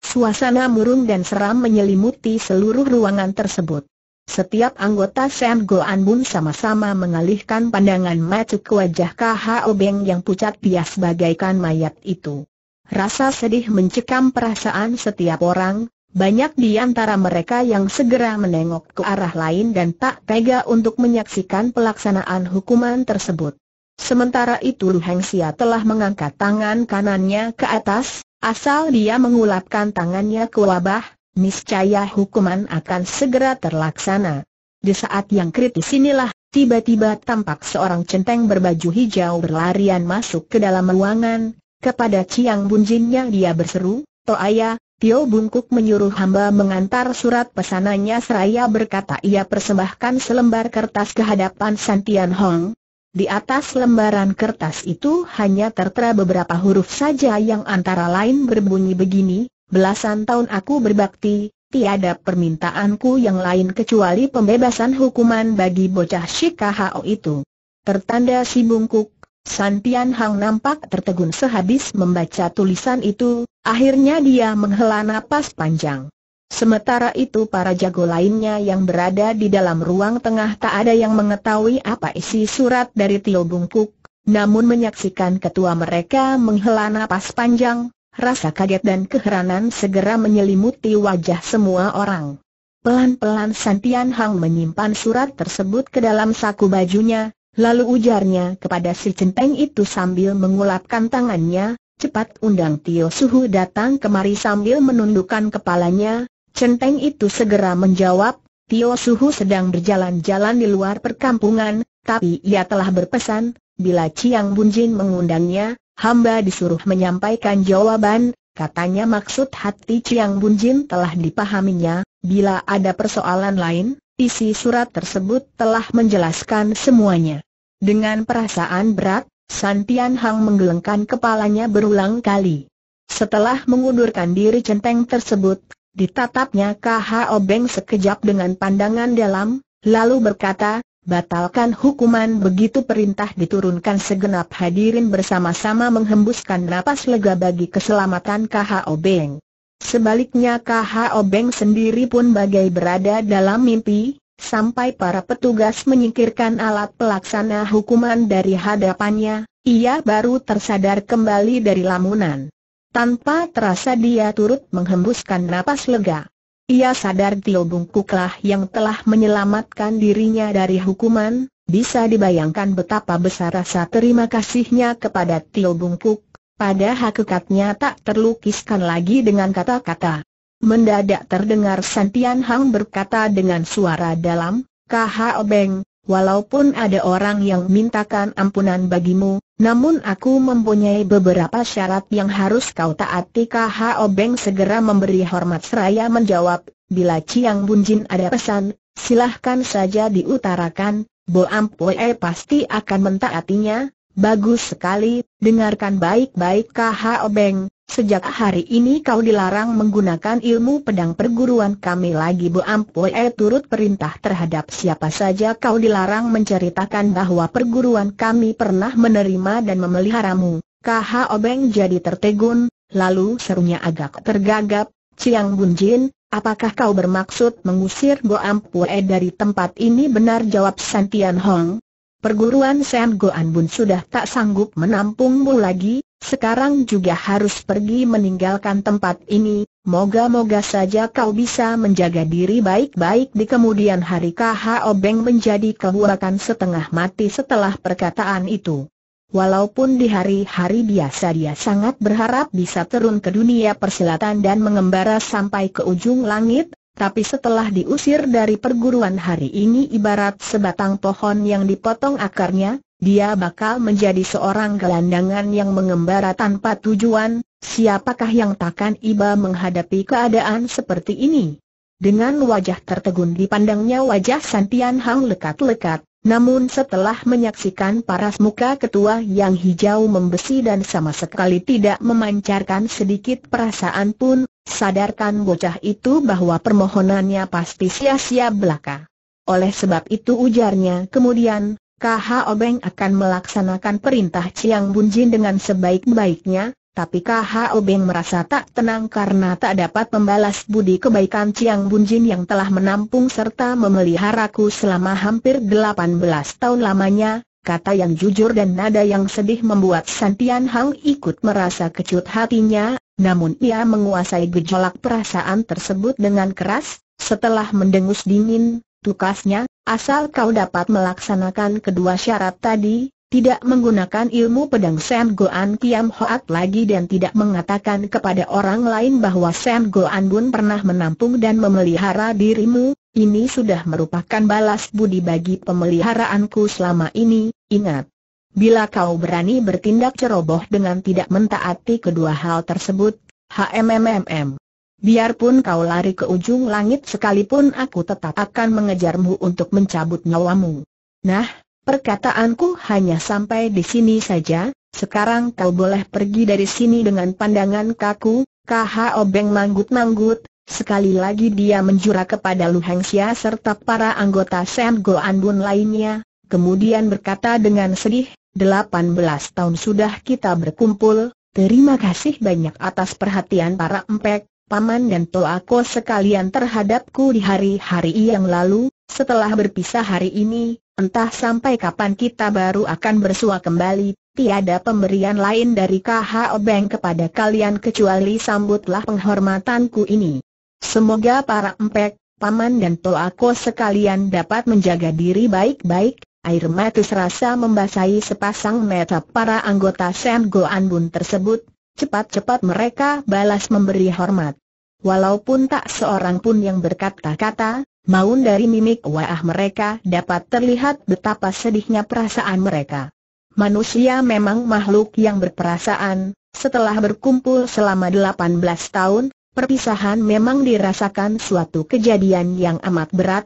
Suasana murung dan seram menyelimuti seluruh ruangan tersebut. Setiap anggota Sam Goan Bun sama-sama mengalihkan pandangan mata ke wajah K.H.O. Beng yang pucat bias bagaikan mayat itu. Rasa sedih mencekam perasaan setiap orang, banyak di antara mereka yang segera menengok ke arah lain dan tak tega untuk menyaksikan pelaksanaan hukuman tersebut. Sementara itu Lu Heng Sia telah mengangkat tangan kanannya ke atas, asal dia mengulapkan tangannya ke wabah, niscaya hukuman akan segera terlaksana. Di saat yang kritis inilah, tiba-tiba tampak seorang centeng berbaju hijau berlarian masuk ke dalam ruangan, kepada Ciang Bunjinnya dia berseru, Toaya, Tio Bungkuk menyuruh hamba mengantar surat pesanannya seraya berkata ia persembahkan selembar kertas ke hadapan Santian Hong. Di atas lembaran kertas itu hanya tertera beberapa huruf saja yang antara lain berbunyi begini, Belasan tahun aku berbakti, tiada permintaanku yang lain kecuali pembebasan hukuman bagi bocah Shikahao itu. Tertanda si bungkuk, San Tian Hang nampak tertegun sehabis membaca tulisan itu, akhirnya dia menghela napas panjang. Sementara itu para jago lainnya yang berada di dalam ruang tengah tak ada yang mengetahui apa isi surat dari Tio Bungkuk, namun menyaksikan ketua mereka menghela napas panjang, Rasa kaget dan keheranan segera menyelimuti wajah semua orang. Pelan-pelan Santian Hang menyimpan surat tersebut ke dalam saku bajunya, lalu ujarnya kepada si centeng itu sambil mengulapkan tangannya, cepat undang Tio Suhu datang kemari sambil menundukkan kepalanya, centeng itu segera menjawab, Tio Suhu sedang berjalan-jalan di luar perkampungan, tapi ia telah berpesan, bila Chiang Bunjin mengundangnya, hamba disuruh menyampaikan jawaban, katanya maksud hati Chiang Bunjin telah dipahaminya, bila ada persoalan lain, isi surat tersebut telah menjelaskan semuanya. Dengan perasaan berat, San Hang menggelengkan kepalanya berulang kali. Setelah mengundurkan diri centeng tersebut, ditatapnya KHO Obeng sekejap dengan pandangan dalam, lalu berkata, Batalkan hukuman begitu perintah diturunkan segenap hadirin bersama-sama menghembuskan napas lega bagi keselamatan KHO Beng. Sebaliknya KHO Beng sendiri pun bagai berada dalam mimpi, sampai para petugas menyingkirkan alat pelaksana hukuman dari hadapannya, ia baru tersadar kembali dari lamunan. Tanpa terasa dia turut menghembuskan napas lega. Ia sadar Tio Bungkuklah yang telah menyelamatkan dirinya dari hukuman, bisa dibayangkan betapa besar rasa terima kasihnya kepada Tio Bungkuk, pada hakikatnya tak terlukiskan lagi dengan kata-kata. Mendadak terdengar Santian Hang berkata dengan suara dalam, KHO Obeng, walaupun ada orang yang mintakan ampunan bagimu, namun aku mempunyai beberapa syarat yang harus kau taati KHO Beng segera memberi hormat seraya menjawab, bila Ciang Bunjin ada pesan, silahkan saja diutarakan, Bo Ampue pasti akan mentaatinya, Bagus sekali, dengarkan baik-baik KH Obeng, sejak hari ini kau dilarang menggunakan ilmu pedang perguruan kami lagi Bu Ampoe eh, turut perintah terhadap siapa saja kau dilarang menceritakan bahwa perguruan kami pernah menerima dan memeliharamu. KH Obeng jadi tertegun, lalu serunya agak tergagap, Ciang Bunjin, apakah kau bermaksud mengusir Bu Ampoe dari tempat ini benar jawab Santian Hong, perguruan Sam Goan Bun sudah tak sanggup menampungmu lagi, sekarang juga harus pergi meninggalkan tempat ini, moga-moga saja kau bisa menjaga diri baik-baik di kemudian hari KH Obeng menjadi kebuakan setengah mati setelah perkataan itu. Walaupun di hari-hari biasa dia sangat berharap bisa turun ke dunia persilatan dan mengembara sampai ke ujung langit, tapi setelah diusir dari perguruan hari ini ibarat sebatang pohon yang dipotong akarnya, dia bakal menjadi seorang gelandangan yang mengembara tanpa tujuan, siapakah yang takkan iba menghadapi keadaan seperti ini? Dengan wajah tertegun dipandangnya wajah Santian Hang lekat-lekat, namun setelah menyaksikan paras muka ketua yang hijau membesi dan sama sekali tidak memancarkan sedikit perasaan pun, sadarkan bocah itu bahwa permohonannya pasti sia-sia belaka. Oleh sebab itu ujarnya kemudian, KH Obeng akan melaksanakan perintah ciang Bunjin dengan sebaik-baiknya, tapi K.H.O. Beng merasa tak tenang karena tak dapat membalas budi kebaikan Chiang Bunjin yang telah menampung serta memeliharaku selama hampir 18 tahun lamanya, kata yang jujur dan nada yang sedih membuat Santian Hang ikut merasa kecut hatinya, namun ia menguasai gejolak perasaan tersebut dengan keras, setelah mendengus dingin, tukasnya, asal kau dapat melaksanakan kedua syarat tadi, tidak menggunakan ilmu pedang Sam Goan Kiam Hoat lagi dan tidak mengatakan kepada orang lain bahwa Sam Goan Bun pernah menampung dan memelihara dirimu, ini sudah merupakan balas budi bagi pemeliharaanku selama ini, ingat. Bila kau berani bertindak ceroboh dengan tidak mentaati kedua hal tersebut, HMMMM. Biarpun kau lari ke ujung langit sekalipun aku tetap akan mengejarmu untuk mencabut nyawamu. Nah, Perkataanku hanya sampai di sini saja, sekarang kau boleh pergi dari sini dengan pandangan kaku, KH Obeng manggut-manggut, sekali lagi dia menjurah kepada Lu Heng serta para anggota Sam Go Anbun lainnya, kemudian berkata dengan sedih, 18 tahun sudah kita berkumpul, terima kasih banyak atas perhatian para empek, Paman dan Toako sekalian terhadapku di hari-hari yang lalu, setelah berpisah hari ini, entah sampai kapan kita baru akan bersua kembali, tiada pemberian lain dari KH Obeng kepada kalian kecuali sambutlah penghormatanku ini. Semoga para empek, Paman dan Toako sekalian dapat menjaga diri baik-baik, air mata serasa membasahi sepasang mata para anggota Sam Goan tersebut, cepat-cepat mereka balas memberi hormat. Walaupun tak seorang pun yang berkata-kata, maun dari mimik waah mereka dapat terlihat betapa sedihnya perasaan mereka. Manusia memang makhluk yang berperasaan, setelah berkumpul selama 18 tahun, perpisahan memang dirasakan suatu kejadian yang amat berat,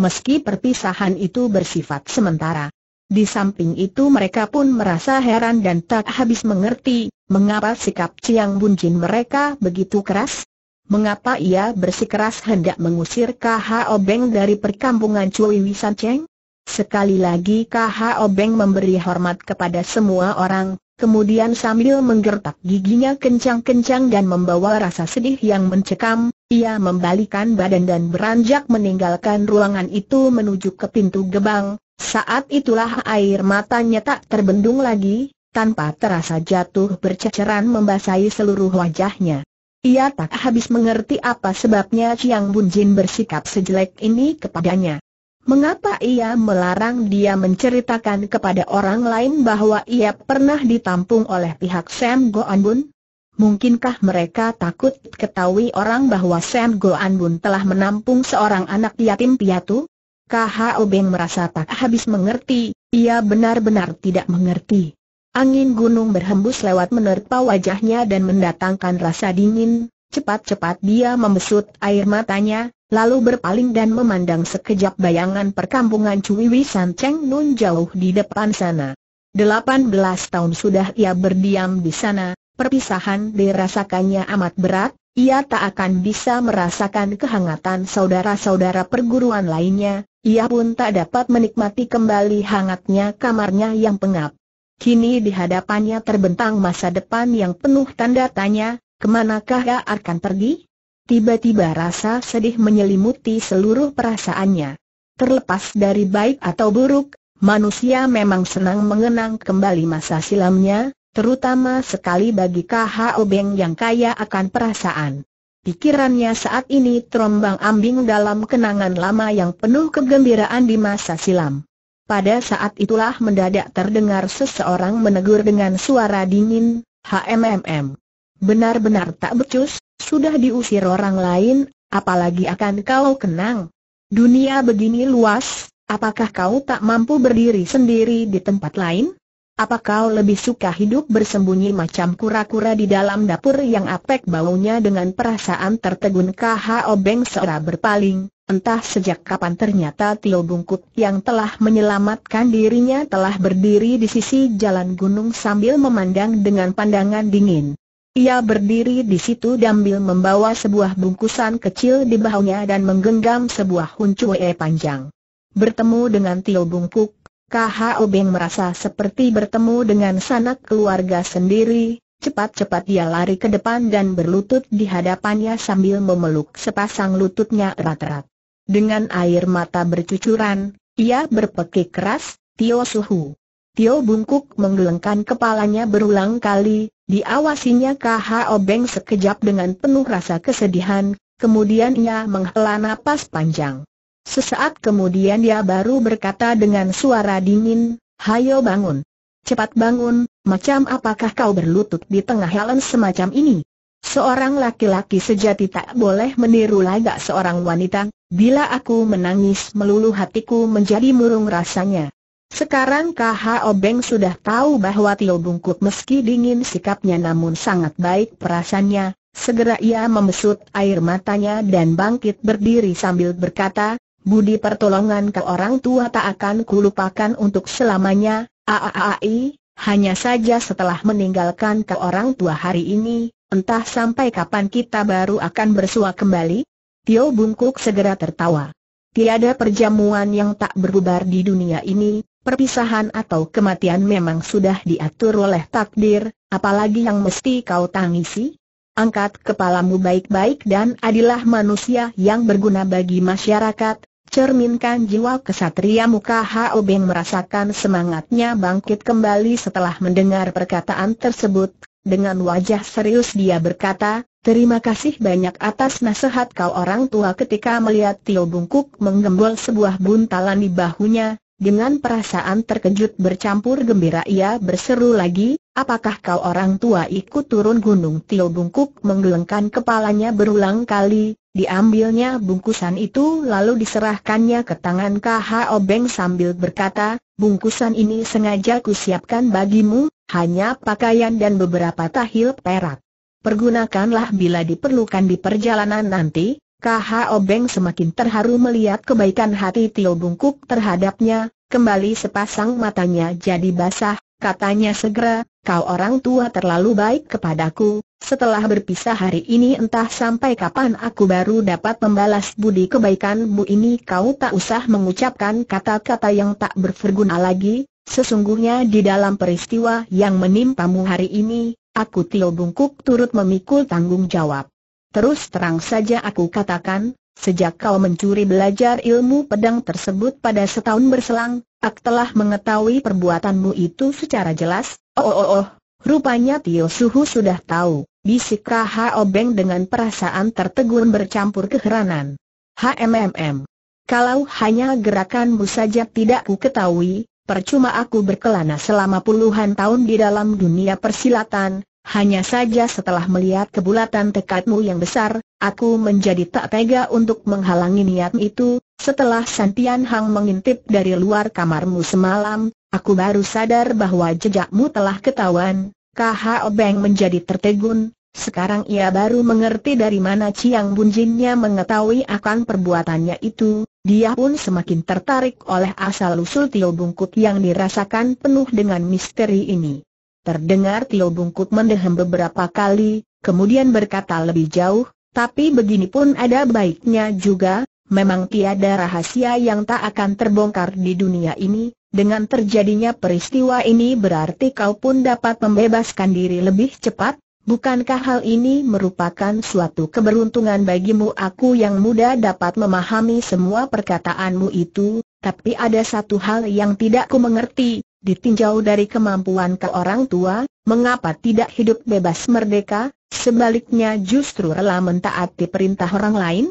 meski perpisahan itu bersifat sementara. Di samping itu mereka pun merasa heran dan tak habis mengerti, mengapa sikap Ciang Bunjin mereka begitu keras, mengapa ia bersikeras hendak mengusir KH Obeng dari perkampungan Cui Wisan Cheng? Sekali lagi KH Obeng memberi hormat kepada semua orang, kemudian sambil menggertak giginya kencang-kencang dan membawa rasa sedih yang mencekam, ia membalikan badan dan beranjak meninggalkan ruangan itu menuju ke pintu gebang. Saat itulah air matanya tak terbendung lagi, tanpa terasa jatuh berceceran membasahi seluruh wajahnya. Ia tak habis mengerti apa sebabnya Chiang Bun Jin bersikap sejelek ini kepadanya. Mengapa ia melarang dia menceritakan kepada orang lain bahwa ia pernah ditampung oleh pihak Sam Goan Bun? Mungkinkah mereka takut ketahui orang bahwa Sam Goan Bun telah menampung seorang anak yatim piatu? KHO Beng merasa tak habis mengerti, ia benar-benar tidak mengerti. Angin gunung berhembus lewat menerpa wajahnya dan mendatangkan rasa dingin, cepat-cepat dia membesut air matanya, lalu berpaling dan memandang sekejap bayangan perkampungan Cui San Cheng Nun jauh di depan sana. Delapan belas tahun sudah ia berdiam di sana, perpisahan dirasakannya amat berat, ia tak akan bisa merasakan kehangatan saudara-saudara perguruan lainnya, ia pun tak dapat menikmati kembali hangatnya kamarnya yang pengap. Kini di hadapannya terbentang masa depan yang penuh tanda tanya, kemanakah ia akan pergi? Tiba-tiba rasa sedih menyelimuti seluruh perasaannya. Terlepas dari baik atau buruk, manusia memang senang mengenang kembali masa silamnya, terutama sekali bagi KHO Obeng yang kaya akan perasaan. Pikirannya saat ini terombang ambing dalam kenangan lama yang penuh kegembiraan di masa silam. Pada saat itulah mendadak terdengar seseorang menegur dengan suara dingin, HMMM. Benar-benar tak becus, sudah diusir orang lain, apalagi akan kau kenang. Dunia begini luas, apakah kau tak mampu berdiri sendiri di tempat lain? Apa kau lebih suka hidup bersembunyi macam kura-kura di dalam dapur yang apek baunya dengan perasaan tertegun KHO Obeng seorang berpaling, Entah sejak kapan ternyata Tio Bungkut yang telah menyelamatkan dirinya telah berdiri di sisi jalan gunung sambil memandang dengan pandangan dingin. Ia berdiri di situ sambil membawa sebuah bungkusan kecil di bahunya dan menggenggam sebuah huncue panjang. Bertemu dengan Tio Bungkuk, KH Obeng merasa seperti bertemu dengan sanak keluarga sendiri, Cepat-cepat dia lari ke depan dan berlutut di hadapannya sambil memeluk sepasang lututnya erat-erat. Dengan air mata bercucuran, ia berpekik keras, Tio Suhu. Tio bungkuk menggelengkan kepalanya berulang kali, diawasinya KH Obeng sekejap dengan penuh rasa kesedihan, kemudian ia menghela napas panjang. Sesaat kemudian dia baru berkata dengan suara dingin, Hayo bangun. Cepat bangun, macam apakah kau berlutut di tengah jalan semacam ini? Seorang laki-laki sejati tak boleh meniru lagak seorang wanita, bila aku menangis melulu hatiku menjadi murung rasanya. Sekarang KH Obeng sudah tahu bahwa Tio Bungkuk meski dingin sikapnya namun sangat baik perasaannya, segera ia membesut air matanya dan bangkit berdiri sambil berkata, Budi pertolongan ke orang tua tak akan kulupakan untuk selamanya, aaai, hanya saja setelah meninggalkan ke orang tua hari ini, Entah sampai kapan kita baru akan bersua kembali? Tio Bungkuk segera tertawa. Tiada perjamuan yang tak berbubar di dunia ini, perpisahan atau kematian memang sudah diatur oleh takdir, apalagi yang mesti kau tangisi? Angkat kepalamu baik-baik dan adilah manusia yang berguna bagi masyarakat, cerminkan jiwa kesatria muka Hao Beng merasakan semangatnya bangkit kembali setelah mendengar perkataan tersebut, dengan wajah serius dia berkata, Terima kasih banyak atas nasihat kau orang tua ketika melihat Tio Bungkuk menggembol sebuah buntalan di bahunya, dengan perasaan terkejut bercampur gembira ia berseru lagi, apakah kau orang tua ikut turun gunung Tio Bungkuk menggelengkan kepalanya berulang kali, diambilnya bungkusan itu lalu diserahkannya ke tangan KH Obeng sambil berkata, bungkusan ini sengaja kusiapkan bagimu, hanya pakaian dan beberapa tahil perak. Pergunakanlah bila diperlukan di perjalanan nanti, KH Obeng semakin terharu melihat kebaikan hati Tio Bungkuk terhadapnya, kembali sepasang matanya jadi basah, katanya segera, kau orang tua terlalu baik kepadaku, setelah berpisah hari ini entah sampai kapan aku baru dapat membalas budi kebaikanmu ini kau tak usah mengucapkan kata-kata yang tak berverguna lagi, Sesungguhnya di dalam peristiwa yang menimpamu hari ini, aku Tio Bungkuk turut memikul tanggung jawab. Terus terang saja aku katakan, sejak kau mencuri belajar ilmu pedang tersebut pada setahun berselang, aku telah mengetahui perbuatanmu itu secara jelas, oh oh oh, oh. rupanya Tio Suhu sudah tahu, bisik Raha Obeng dengan perasaan tertegun bercampur keheranan. HMMM. Kalau hanya gerakanmu saja tidak ku ketahui, percuma aku berkelana selama puluhan tahun di dalam dunia persilatan, hanya saja setelah melihat kebulatan tekadmu yang besar, aku menjadi tak tega untuk menghalangi niat itu, setelah Santian Hang mengintip dari luar kamarmu semalam, aku baru sadar bahwa jejakmu telah ketahuan, Kha Obeng menjadi tertegun, sekarang ia baru mengerti dari mana ciang Bunjinnya mengetahui akan perbuatannya itu, dia pun semakin tertarik oleh asal-usul Tio Bungkut yang dirasakan penuh dengan misteri ini. Terdengar Tio Bungkut mendehem beberapa kali, kemudian berkata lebih jauh, tapi begini pun ada baiknya juga, memang tiada rahasia yang tak akan terbongkar di dunia ini, dengan terjadinya peristiwa ini berarti kau pun dapat membebaskan diri lebih cepat, Bukankah hal ini merupakan suatu keberuntungan bagimu aku yang muda dapat memahami semua perkataanmu itu, tapi ada satu hal yang tidak ku mengerti, ditinjau dari kemampuan ke orang tua, mengapa tidak hidup bebas merdeka, sebaliknya justru rela mentaati perintah orang lain?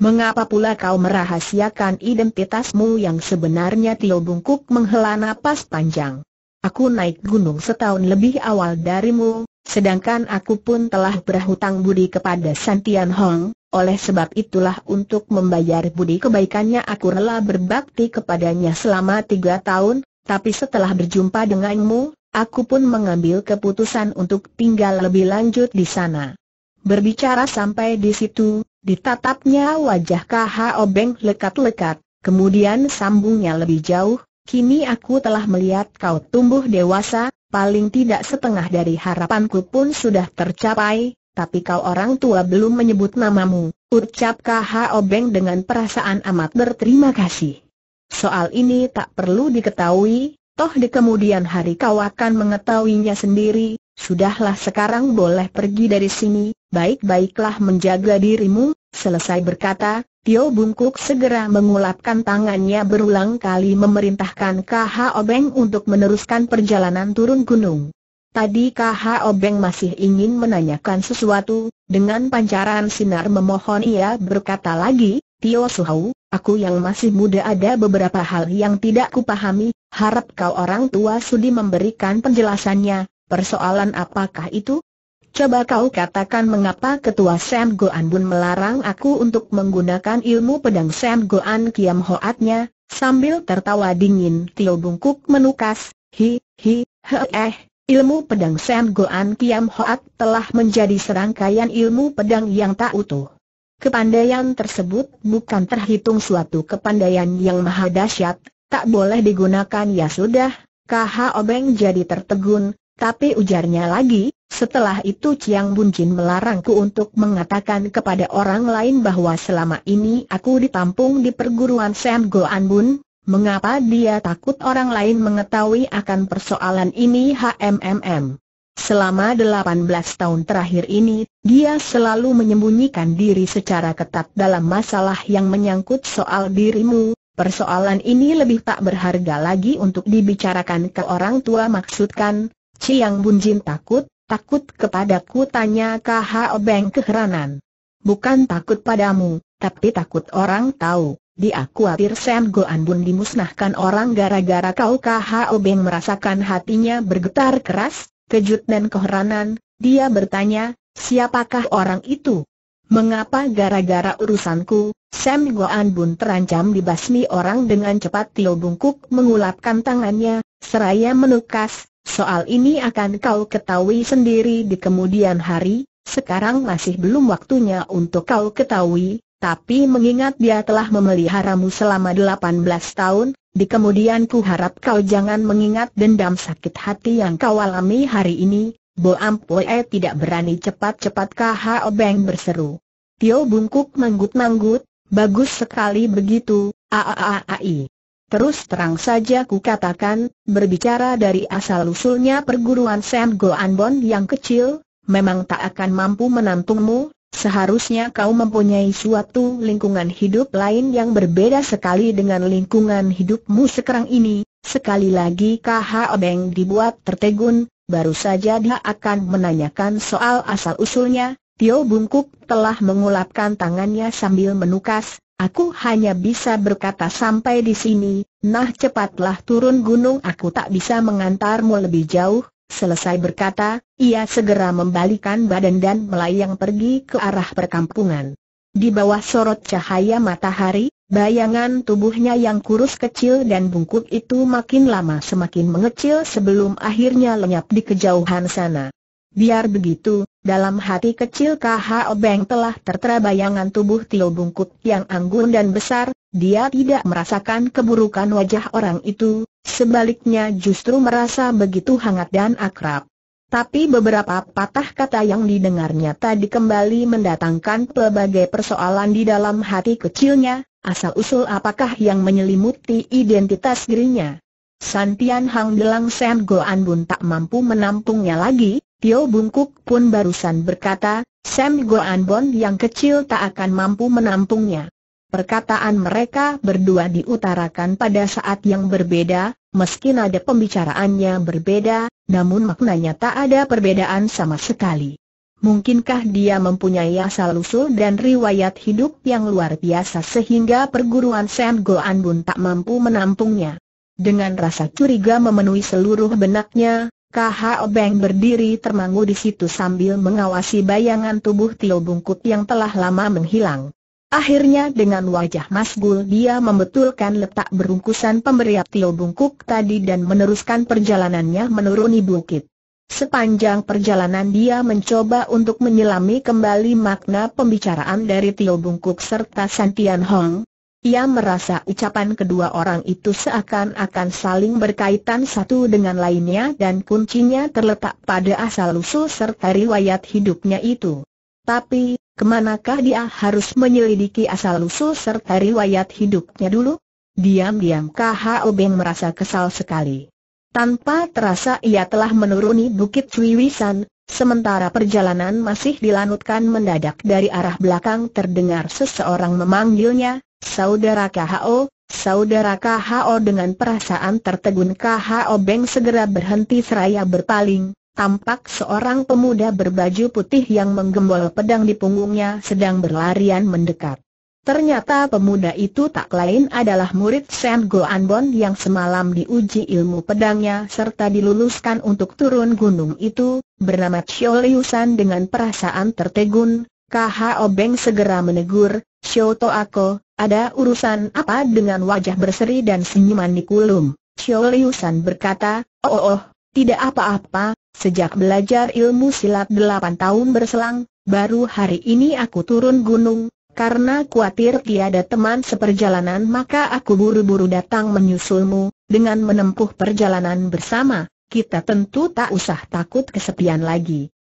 Mengapa pula kau merahasiakan identitasmu yang sebenarnya Tio Bungkuk menghela napas panjang? Aku naik gunung setahun lebih awal darimu, Sedangkan aku pun telah berhutang budi kepada Santian Hong, oleh sebab itulah untuk membayar budi kebaikannya aku rela berbakti kepadanya selama tiga tahun, tapi setelah berjumpa denganmu, aku pun mengambil keputusan untuk tinggal lebih lanjut di sana. Berbicara sampai di situ, ditatapnya wajah KHO Beng lekat-lekat, kemudian sambungnya lebih jauh, kini aku telah melihat kau tumbuh dewasa, paling tidak setengah dari harapanku pun sudah tercapai, tapi kau orang tua belum menyebut namamu, ucap K.H. Obeng dengan perasaan amat berterima kasih. Soal ini tak perlu diketahui, toh di kemudian hari kau akan mengetahuinya sendiri, sudahlah sekarang boleh pergi dari sini, baik-baiklah menjaga dirimu, selesai berkata, Tio Bungkuk segera mengulapkan tangannya berulang kali memerintahkan KH Obeng untuk meneruskan perjalanan turun gunung. Tadi KH Obeng masih ingin menanyakan sesuatu, dengan pancaran sinar memohon ia berkata lagi, Tio Suhau, aku yang masih muda ada beberapa hal yang tidak kupahami, harap kau orang tua sudi memberikan penjelasannya, persoalan apakah itu? Coba kau katakan mengapa ketua Sam Goan Bun melarang aku untuk menggunakan ilmu pedang Sam Goan Kiam Hoatnya, sambil tertawa dingin Tio Bungkuk menukas, hi, hi, he eh, ilmu pedang Sam Goan Kiam Hoat telah menjadi serangkaian ilmu pedang yang tak utuh. Kepandaian tersebut bukan terhitung suatu kepandaian yang maha dahsyat, tak boleh digunakan ya sudah, KH Obeng jadi tertegun, tapi ujarnya lagi, setelah itu Chiang Bun Jin melarangku untuk mengatakan kepada orang lain bahwa selama ini aku ditampung di perguruan Sam An Bun, Mengapa dia takut orang lain mengetahui akan persoalan ini HMMM? Selama 18 tahun terakhir ini, dia selalu menyembunyikan diri secara ketat dalam masalah yang menyangkut soal dirimu. Persoalan ini lebih tak berharga lagi untuk dibicarakan ke orang tua maksudkan, Chiang Bunjin takut, Takut kepadaku tanya KH Obeng keheranan. Bukan takut padamu, tapi takut orang tahu. Dia khawatir Sam Goan Bun dimusnahkan orang gara-gara kau KH Obeng merasakan hatinya bergetar keras, kejut dan keheranan. Dia bertanya, siapakah orang itu? Mengapa gara-gara urusanku, Sam Goan Bun terancam dibasmi orang dengan cepat Tio Bungkuk mengulapkan tangannya, seraya menukas, soal ini akan kau ketahui sendiri di kemudian hari, sekarang masih belum waktunya untuk kau ketahui, tapi mengingat dia telah memeliharamu selama 18 tahun, di kemudian ku harap kau jangan mengingat dendam sakit hati yang kau alami hari ini, Bo tidak berani cepat-cepat kah obeng berseru. Tio bungkuk manggut-manggut, bagus sekali begitu, Aaai. Terus terang saja ku katakan, berbicara dari asal-usulnya perguruan Sam Anbon yang kecil, memang tak akan mampu menantungmu, seharusnya kau mempunyai suatu lingkungan hidup lain yang berbeda sekali dengan lingkungan hidupmu sekarang ini. Sekali lagi KH Obeng dibuat tertegun, baru saja dia akan menanyakan soal asal-usulnya, Tio Bungkuk telah mengulapkan tangannya sambil menukas, Aku hanya bisa berkata sampai di sini, nah cepatlah turun gunung aku tak bisa mengantarmu lebih jauh, selesai berkata, ia segera membalikan badan dan melayang pergi ke arah perkampungan. Di bawah sorot cahaya matahari, bayangan tubuhnya yang kurus kecil dan bungkuk itu makin lama semakin mengecil sebelum akhirnya lenyap di kejauhan sana. Biar begitu, dalam hati kecil KHO Obeng telah tertera bayangan tubuh Tio Bungkut yang anggun dan besar, dia tidak merasakan keburukan wajah orang itu, sebaliknya justru merasa begitu hangat dan akrab. Tapi beberapa patah kata yang didengarnya tadi kembali mendatangkan pelbagai persoalan di dalam hati kecilnya, asal-usul apakah yang menyelimuti identitas dirinya. Santian Hang Delang Sen Goan Bun tak mampu menampungnya lagi, Tio Bungkuk pun barusan berkata, Sam Goan Bon yang kecil tak akan mampu menampungnya. Perkataan mereka berdua diutarakan pada saat yang berbeda, meski nada pembicaraannya berbeda, namun maknanya tak ada perbedaan sama sekali. Mungkinkah dia mempunyai asal-usul dan riwayat hidup yang luar biasa sehingga perguruan Sam Goan Bun tak mampu menampungnya? Dengan rasa curiga memenuhi seluruh benaknya, KHO Obeng berdiri termangu di situ sambil mengawasi bayangan tubuh Tio Bungkut yang telah lama menghilang. Akhirnya dengan wajah masgul dia membetulkan letak berungkusan pemberiap Tio Bungkuk tadi dan meneruskan perjalanannya menuruni bukit. Sepanjang perjalanan dia mencoba untuk menyelami kembali makna pembicaraan dari Tio Bungkuk serta Santian Hong, ia merasa ucapan kedua orang itu seakan-akan saling berkaitan satu dengan lainnya dan kuncinya terletak pada asal-usul serta riwayat hidupnya itu. Tapi, kemanakah dia harus menyelidiki asal-usul serta riwayat hidupnya dulu? Diam-diam KH Obeng merasa kesal sekali. Tanpa terasa ia telah menuruni Bukit Cuiwisan, Sementara perjalanan masih dilanjutkan mendadak dari arah belakang terdengar seseorang memanggilnya, Saudara KHO, Saudara KHO dengan perasaan tertegun KHO Beng segera berhenti seraya berpaling, tampak seorang pemuda berbaju putih yang menggembol pedang di punggungnya sedang berlarian mendekat. Ternyata pemuda itu tak lain adalah murid Sen Go Anbon yang semalam diuji ilmu pedangnya serta diluluskan untuk turun gunung itu, bernama Xiao Liusan dengan perasaan tertegun, KHO Beng segera menegur, Shoto Toako, ada urusan apa dengan wajah berseri dan senyuman Nikulum? Xiao Liusan berkata, oh, oh, oh tidak apa-apa, sejak belajar ilmu silat delapan tahun berselang, baru hari ini aku turun gunung, karena khawatir tiada teman seperjalanan maka aku buru-buru datang menyusulmu, dengan menempuh perjalanan bersama, kita tentu tak usah takut kesepian lagi.